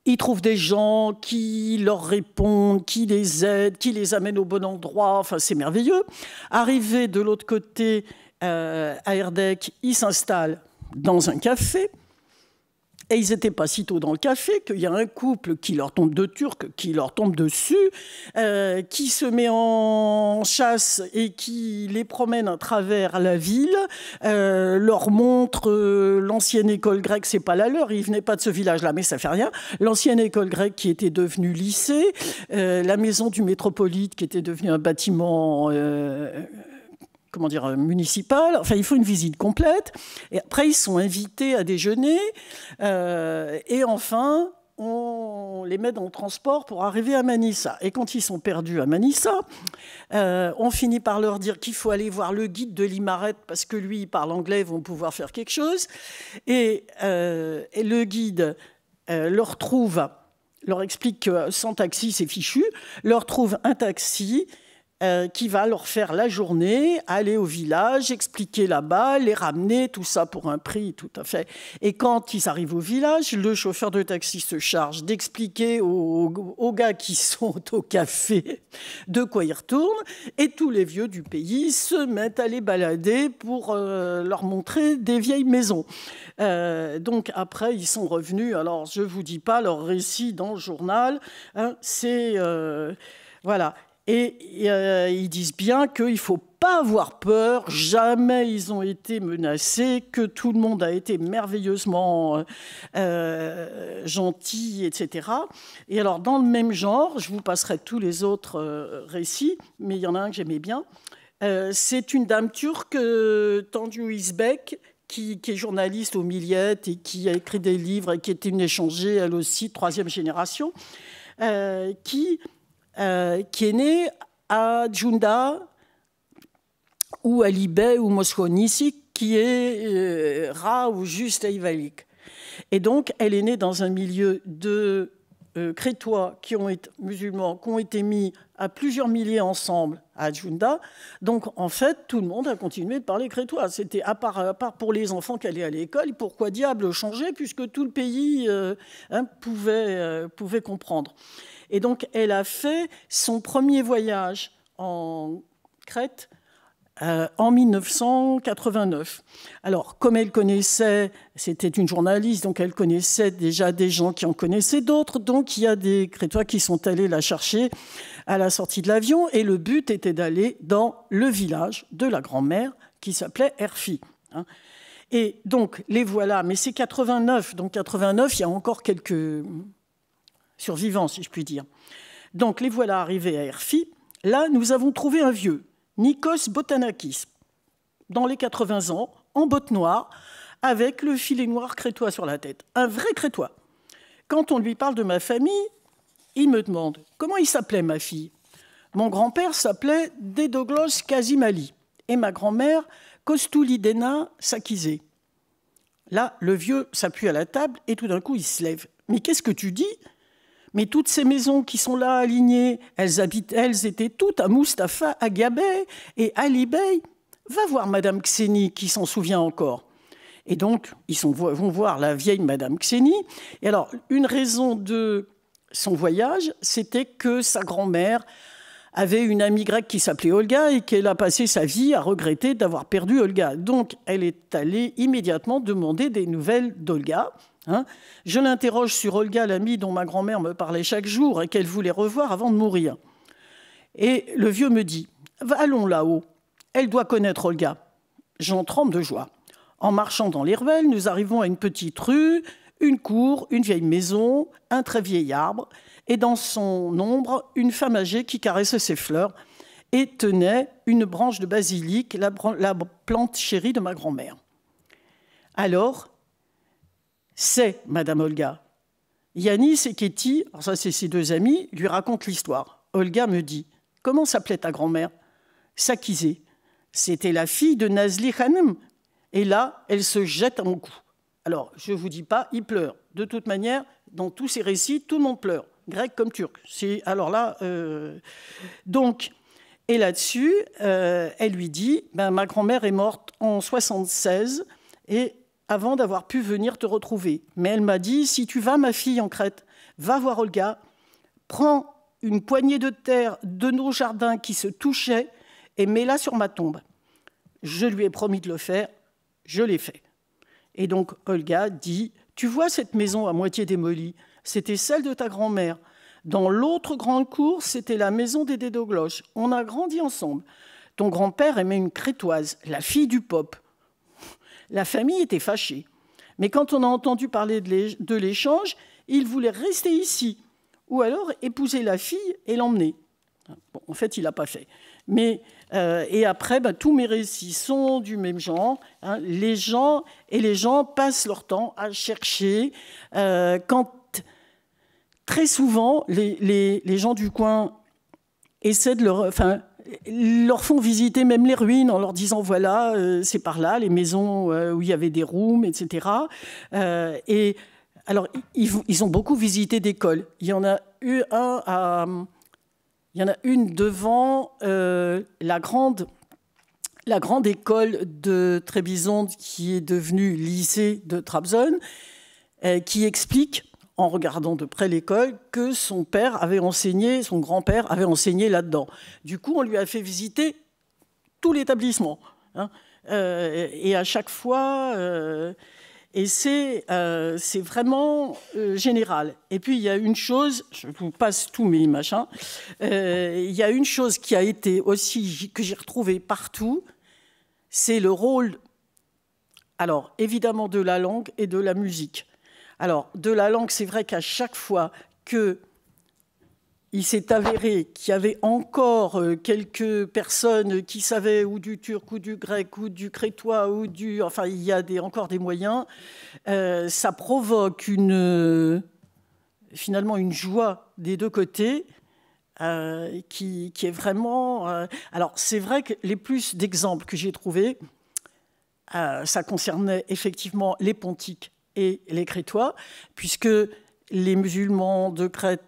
ils trouvent des gens qui leur répondent, qui les aident, qui les amènent au bon endroit. Enfin, c'est merveilleux. Arrivé de l'autre côté euh, à Erdek, ils s'installent dans un café. Et ils étaient pas si tôt dans le café qu'il y a un couple qui leur tombe de turc, qui leur tombe dessus, euh, qui se met en chasse et qui les promène à travers la ville, euh, leur montre euh, l'ancienne école grecque, c'est pas la leur, ils venaient pas de ce village-là, mais ça fait rien. L'ancienne école grecque qui était devenue lycée, euh, la maison du métropolite qui était devenue un bâtiment euh, comment dire, euh, municipal. Enfin, il faut une visite complète. Et après, ils sont invités à déjeuner. Euh, et enfin, on les met dans le transport pour arriver à Manissa. Et quand ils sont perdus à Manissa, euh, on finit par leur dire qu'il faut aller voir le guide de l'Imaret parce que lui, il parle anglais, ils vont pouvoir faire quelque chose. Et, le guide leur trouve, leur explique que sans taxi, c'est fichu, leur trouve un taxi euh, qui va leur faire la journée, aller au village, expliquer là-bas, les ramener, tout ça pour un prix tout à fait. Et quand ils arrivent au village, le chauffeur de taxi se charge d'expliquer aux, gars qui [LAUGHS] sont au café de quoi ils retournent, et tous les vieux du pays se mettent à les balader pour euh, leur montrer des vieilles maisons. Euh, donc après, ils sont revenus. Alors je ne vous dis pas leur récit dans le journal, hein. c'est voilà. Et euh, ils disent bien qu'il ne faut pas avoir peur, jamais ils ont été menacés, que tout le monde a été merveilleusement euh, euh, gentil, etc. Et alors dans le même genre, je vous passerai tous les autres récits, mais il y en a un que j'aimais bien, c'est une dame turque, Tandu Isbek, qui, qui, est journaliste au Milliette et qui a écrit des livres et qui était une échangée, elle aussi, troisième génération, qui euh, qui est née à Djounda ou à Libé ou Mosconici, qui est euh, Ra ou juste Aïvalik. Et donc, elle est née dans un milieu de euh, crétois qui ont été, musulmans qui ont été mis à plusieurs milliers ensemble à Djunda. Donc, en fait, tout le monde a continué de parler crétois. C'était à part, pour les enfants qui allaient à l'école, pourquoi diable changer puisque tout le pays hein, pouvait, pouvait comprendre. Et donc, elle a fait son premier voyage en Crète euh, en 1989. Alors, comme elle connaissait, c'était une journaliste, donc elle connaissait déjà des gens qui en connaissaient d'autres, donc il y a des Crétois qui sont allés la chercher à la sortie de l'avion, et le but était d'aller dans le village de la grand-mère qui s'appelait Erfi. Hein. Et donc, les voilà, mais c'est 89, donc 89, il y a encore quelques survivants, si je puis dire. Donc les voilà arrivés à Erfi. Là, nous avons trouvé un vieux, Nikos Botanakis, dans les 80 ans, en botte noire avec le filet noir crétois sur la tête. Un vrai crétois. Quand on lui parle de ma famille, il me demande comment il s'appelait ma fille. Mon grand-père s'appelait Dedoglos Kazimali et ma grand-mère Kostoulidena Sakizé. Là, le vieux s'appuie à la table et tout d'un coup, il se lève. Mais qu'est-ce que tu dis mais toutes ces maisons qui sont là alignées, elles, habitent, elles étaient toutes à Mustapha, à Gabay et à Bey. Va voir Madame Xeni qui s'en souvient encore. Et donc, ils vont voir la vieille Madame Xeni. Et alors, une raison de son voyage, c'était que sa grand-mère avait une amie grecque qui s'appelait Olga et qu'elle a passé sa vie à regretter d'avoir perdu Olga. Donc, elle est allée immédiatement demander des nouvelles d'Olga. Hein. je l'interroge sur Olga, l'amie dont ma grand-mère me parlait chaque jour et qu'elle voulait revoir avant de mourir. Et le vieux me dit Allons là-haut, elle doit connaître Olga. J'en tremble de joie. En marchant dans les ruelles, nous arrivons à une petite rue, une cour, une vieille maison, un très vieil arbre, et dans son ombre, une femme âgée qui caressait ses fleurs et tenait une branche de basilic, la, la plante chérie de ma grand-mère. Alors, c'est Madame Olga. Yanis et Ketty, alors ça c'est ses deux amis, lui racontent l'histoire. Olga me dit Comment s'appelait ta grand-mère Sakizé. C'était la fille de Nazli Khanem. Et là, elle se jette à mon cou. Alors, je ne vous dis pas, il pleure. De toute manière, dans tous ces récits, tout le monde pleure, grec comme turc. alors là. Euh, donc, et là-dessus, euh, elle lui dit ben, Ma grand-mère est morte en 76 et avant d'avoir pu venir te retrouver. Mais elle m'a dit, si tu vas, ma fille, en Crète, va voir Olga, prends une poignée de terre de nos jardins qui se touchaient et mets-la sur ma tombe. Je lui ai promis de le faire, je l'ai fait. Et donc Olga dit, tu vois cette maison à moitié démolie, c'était celle de ta grand-mère. Dans l'autre grande cour, c'était la maison des Dédogloches. On a grandi ensemble. Ton grand-père aimait une crétoise, la fille du pop. La famille était fâchée. Mais quand on a entendu parler de l'échange, il voulait rester ici, ou alors épouser la fille et l'emmener. en fait, il n'a pas fait. Mais, euh, et après, ben, tous mes récits sont du même genre. Hein. Les gens et les gens passent leur temps à chercher. Euh, quand très souvent, les, gens du coin essaient de leur, enfin, leur font visiter même les ruines en leur disant voilà, euh, c'est par là, les maisons euh, où il y avait des rooms, etc. Euh, et alors, ils, ils, ont beaucoup visité d'écoles. Il y en a eu un Il y en a une devant la grande la grande école de Trébizonde qui est devenue lycée de Trabzon, qui explique en regardant de près l'école, que son père avait enseigné, son grand-père avait enseigné là-dedans. Du coup, on lui a fait visiter tout l'établissement. Hein. Euh, et à chaque fois, euh, et c'est euh, vraiment général. Et puis, il y a une chose, je vous passe tous mes machins, il y a une chose qui a été aussi, que j'ai retrouvée partout, c'est le rôle, alors évidemment de la langue et de la musique. Alors, de la langue, c'est vrai qu'à chaque fois que s'est avéré qu'il y avait encore euh, quelques personnes qui savaient ou du turc ou du grec ou du crétois ou du... Enfin, il y a encore des moyens. Euh, ça provoque une, euh, finalement une joie des deux côtés qui, est vraiment... alors, c'est vrai que les plus d'exemples que j'ai trouvés, ça concernait effectivement les pontiques et les Crétois, puisque les musulmans de Crète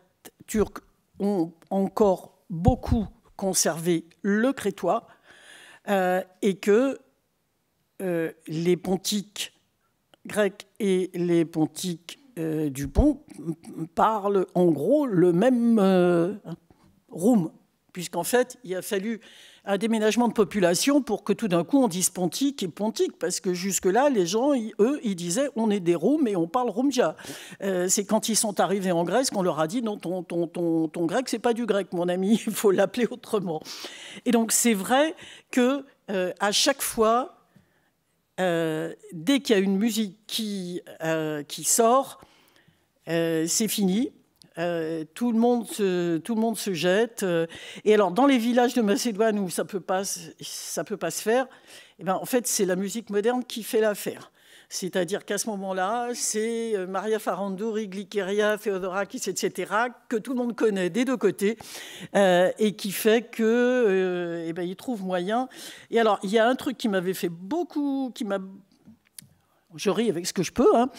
turque ont encore beaucoup conservé le crétois euh, et que euh, les pontiques grecs et les pontiques euh, du pont parlent en gros le même roum, puisqu'en fait, il a fallu un déménagement de population pour que tout d'un coup on dise pontique et pontique, parce que jusque-là, les gens, eux, ils disaient on est des roum et on parle roumja. Euh, c'est quand ils sont arrivés en Grèce qu'on leur a dit non, ton, ton, ton, ton grec, c'est pas du grec, mon ami, [LAUGHS] il faut l'appeler autrement. Et donc c'est vrai que euh, à chaque fois, euh, dès qu'il y a une musique qui, qui sort, c'est fini euh, tout, le monde se, tout le monde se jette. Euh. Et alors, dans les villages de Macédoine où ça ne peut, pas, peut pas se faire, eh ben, en fait, c'est la musique moderne qui fait l'affaire. C'est-à-dire qu'à ce moment-là, c'est euh, Maria Farandouri, Glikeria, Theodorakis, etc., que tout le monde connaît des deux côtés, et qui fait que, eh ben, ils trouvent moyen. Et alors, il y a un truc qui m'avait fait beaucoup, qui m'a je ris avec ce que je peux, hein,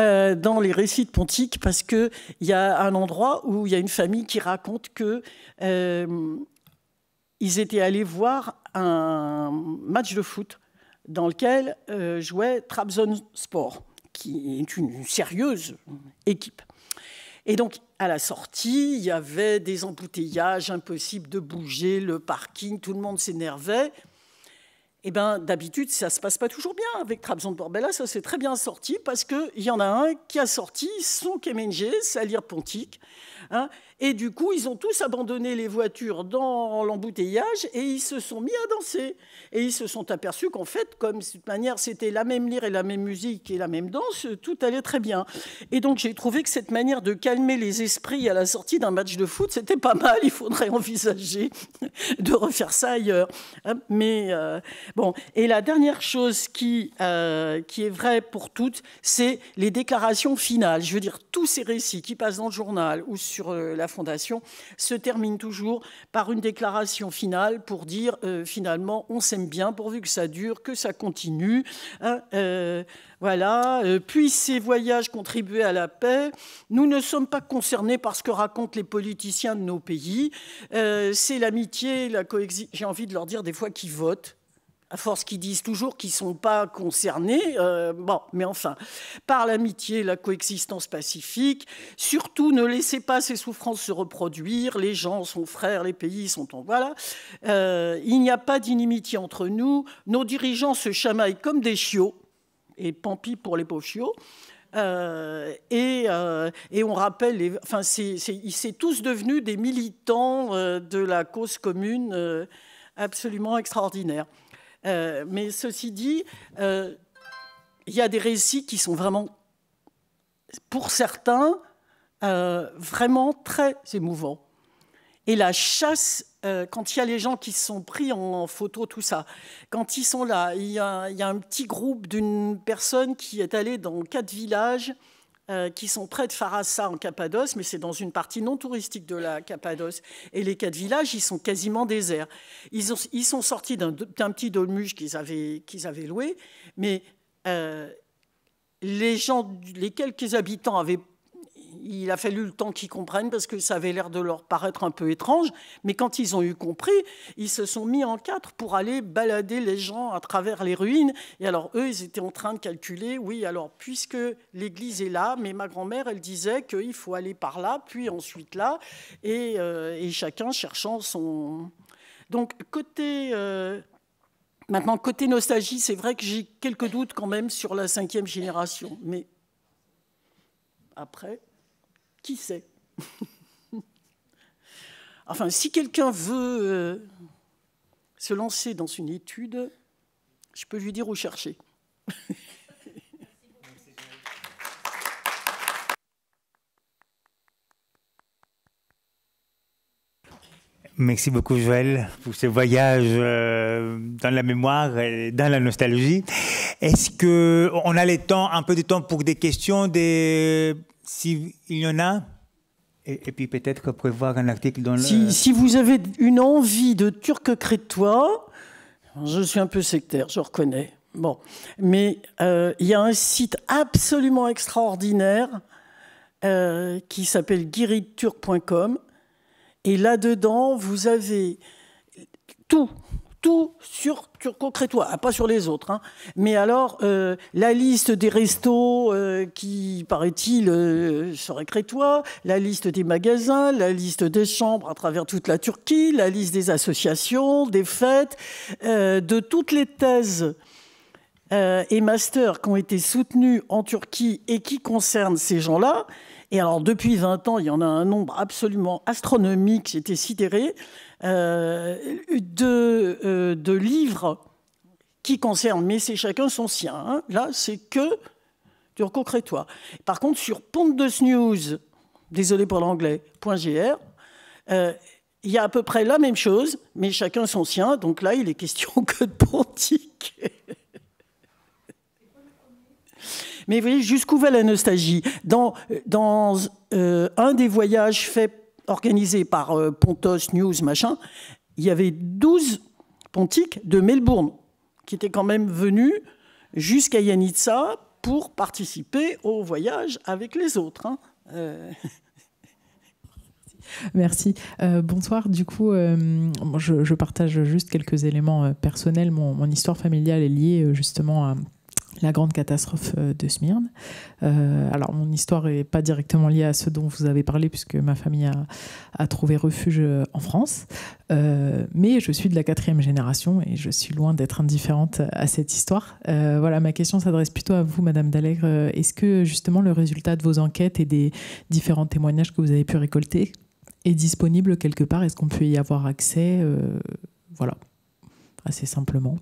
euh, dans les récits de Pontique, parce qu'il y a un endroit où il y a une famille qui raconte que euh, ils étaient allés voir un match de foot dans lequel euh, jouait Trabzonspor, qui est une sérieuse équipe. Et donc, à la sortie, il y avait des embouteillages, impossible de bouger, le parking, tout le monde s'énervait. Eh ben, d'habitude, ça ne se passe pas toujours bien. Avec Trabzon de Borbella, ça s'est très bien sorti parce qu'il y en a un qui a sorti son KMNG, sa lyre Pontique, hein. Et du coup, ils ont tous abandonné les voitures dans l'embouteillage et ils se sont mis à danser. Et ils se sont aperçus qu'en fait, comme de toute manière, c'était la même lyre et la même musique et la même danse, tout allait très bien. Et donc, j'ai trouvé que cette manière de calmer les esprits à la sortie d'un match de foot, c'était pas mal. Il faudrait envisager de refaire ça ailleurs. Hein, mais euh, bon. Et la dernière chose qui, euh, qui est vraie pour toutes, c'est les déclarations finales. Je veux dire, tous ces récits qui passent dans le journal ou sur euh, la Fondation se termine toujours par une déclaration finale pour dire euh, finalement on s'aime bien pourvu que ça dure, que ça continue. Hein, euh, voilà, euh, puis ces voyages contribuer à la paix. Nous ne sommes pas concernés par ce que racontent les politiciens de nos pays. c'est l'amitié, la j'ai envie de leur dire des fois qu'ils votent à force qu'ils disent toujours qu'ils ne sont pas concernés, euh, bon, mais enfin, par l'amitié, la coexistence pacifique, surtout ne laissez pas ces souffrances se reproduire, les gens sont frères, les pays sont en... Voilà, euh, il n'y a pas d'inimitié entre nous, nos dirigeants se chamaillent comme des chiots, et pampi pour les pauvres chiots, euh, et, on rappelle, enfin, tous devenus des militants de la cause commune absolument extraordinaire. Euh, mais ceci dit, euh, il y a des récits qui sont vraiment, pour certains, euh, vraiment très émouvants. Et la chasse, quand il y a les gens qui se sont pris en, photo, tout ça, quand ils sont là, il y a, un petit groupe d'une personne qui est allée dans quatre villages euh, qui sont près de Farassa en Cappadoce, mais c'est dans une partie non touristique de la Cappadoce. Et les quatre villages, ils sont quasiment déserts. Ils, ont, ils sont sortis d'un petit dolmuche qu'ils avaient, qu'ils avaient loué, mais euh, les gens, les quelques habitants avaient il a fallu le temps qu'ils comprennent parce que ça avait l'air de leur paraître un peu étrange. Mais quand ils ont eu compris, ils se sont mis en quatre pour aller balader les gens à travers les ruines. Et alors eux, ils étaient en train de calculer, oui, alors puisque l'église est là, mais ma grand-mère, elle disait qu'il faut aller par là, puis ensuite là, et, euh, chacun cherchant son... Donc côté... Euh, maintenant, côté nostalgie, c'est vrai que j'ai quelques doutes quand même sur la cinquième génération, mais après. Qui sait [LAUGHS] Enfin, si quelqu'un veut euh, se lancer dans une étude, je peux lui dire où chercher. [LAUGHS] Merci beaucoup, Joël, pour ce voyage euh, dans la mémoire et dans la nostalgie. Est-ce qu'on a le temps, un peu de temps pour des questions, des s'il y en a, et, puis peut-être prévoir un article dans si, le... Si vous avez une envie de turc crétois, je suis un peu sectaire, je reconnais. Bon, mais euh, il y a un site absolument extraordinaire euh, qui s'appelle guiriturc.com. Et là-dedans, vous avez tout tout sur Turco-Crétois, ah, pas sur les autres. Hein. Mais alors, euh, la liste des restos euh, qui, paraît-il, euh, serait crétois, la liste des magasins, la liste des chambres à travers toute la Turquie, la liste des associations, des fêtes, de toutes les thèses et masters qui ont été soutenus en Turquie et qui concernent ces gens-là. Et alors, depuis 20 ans, il y en a un nombre absolument astronomique, c'était sidéré. Euh, de, euh, de, livres qui concernent, mais c'est chacun son sien. Hein. Là, c'est que du toi Par contre, sur de News, désolé pour l'anglais, .gr, euh, il y a à peu près la même chose, mais chacun son sien. Donc là, il est question [LAUGHS] que de pontique. mais vous voyez, jusqu'où va la nostalgie Dans, dans un des voyages faits organisé par euh, Pontos News, machin, il y avait 12 pontiques de Melbourne qui étaient quand même venus jusqu'à Yanitsa pour participer au voyage avec les autres. Hein. Euh. [LAUGHS] Merci. Euh, bonsoir. Du coup, je, partage juste quelques éléments personnels. Mon, mon, histoire familiale est liée justement à la grande catastrophe euh, de Smyrne. Euh, alors, mon histoire n'est pas directement liée à ce dont vous avez parlé, puisque ma famille a, trouvé refuge euh, en France. mais je suis de la quatrième génération et je suis loin d'être indifférente à cette histoire. voilà, ma question s'adresse plutôt à vous, Madame Dallègre. Est-ce que justement le résultat de vos enquêtes et des différents témoignages que vous avez pu récolter est disponible quelque part Est-ce qu'on peut y avoir accès Voilà, assez simplement.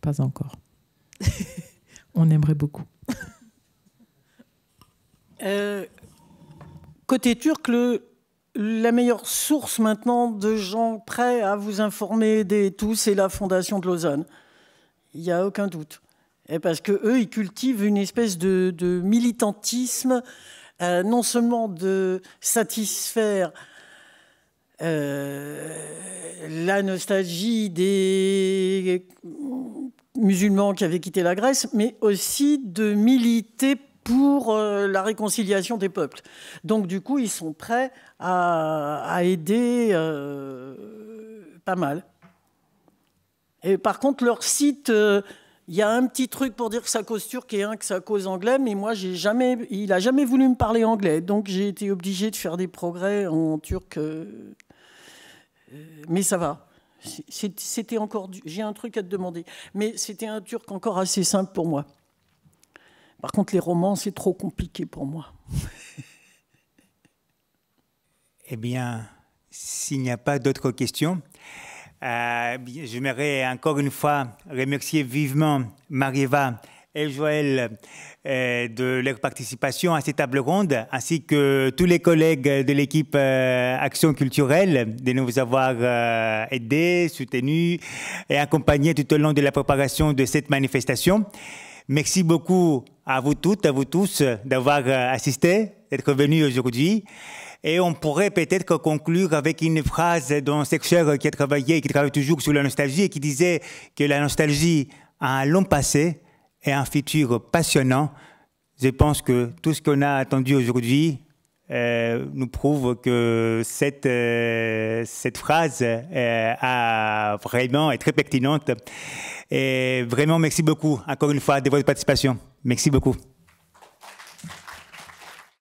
Pas encore. [LAUGHS] On aimerait beaucoup. [LAUGHS] Euh, côté turc, la meilleure source maintenant de gens prêts à vous informer des tout, c'est la Fondation de Lausanne. Il n'y a aucun doute. parce que eux, ils cultivent une espèce de, militantisme, euh, non seulement de satisfaire euh, la nostalgie des musulmans qui avaient quitté la Grèce, mais aussi de militer pour euh, la réconciliation des peuples. Donc du coup, ils sont prêts à, aider euh, pas mal. Et par contre, leur site, il y a un petit truc pour dire que ça cause turc et un que ça cause anglais, mais moi, j'ai jamais, il n'a jamais voulu me parler anglais, donc j'ai été obligé de faire des progrès en turc. Euh, mais ça va. C'était encore. J'ai un truc à te demander. Mais c'était un turc encore assez simple pour moi. Par contre, les romans, c'est trop compliqué pour moi. eh bien, s'il n'y a pas d'autres questions, euh, j'aimerais encore une fois remercier vivement Marieva et Joël euh, de leur participation à cette table ronde, ainsi que tous les collègues de l'équipe euh, Action culturelle de nous avoir euh, aidés, soutenus et accompagnés tout au long de la préparation de cette manifestation. Merci beaucoup à vous toutes, à vous tous d'avoir assisté, d'être venus aujourd'hui. Et on pourrait peut-être conclure avec une phrase d'un secteur qui a travaillé et qui travaille toujours sur la nostalgie et qui disait que la nostalgie a un long passé, et un futur passionnant. Je pense que tout ce qu'on a attendu aujourd'hui euh, nous prouve que cette, euh, cette phrase euh, a vraiment est très pertinente. Et vraiment, merci beaucoup encore une fois de votre participation. Merci beaucoup.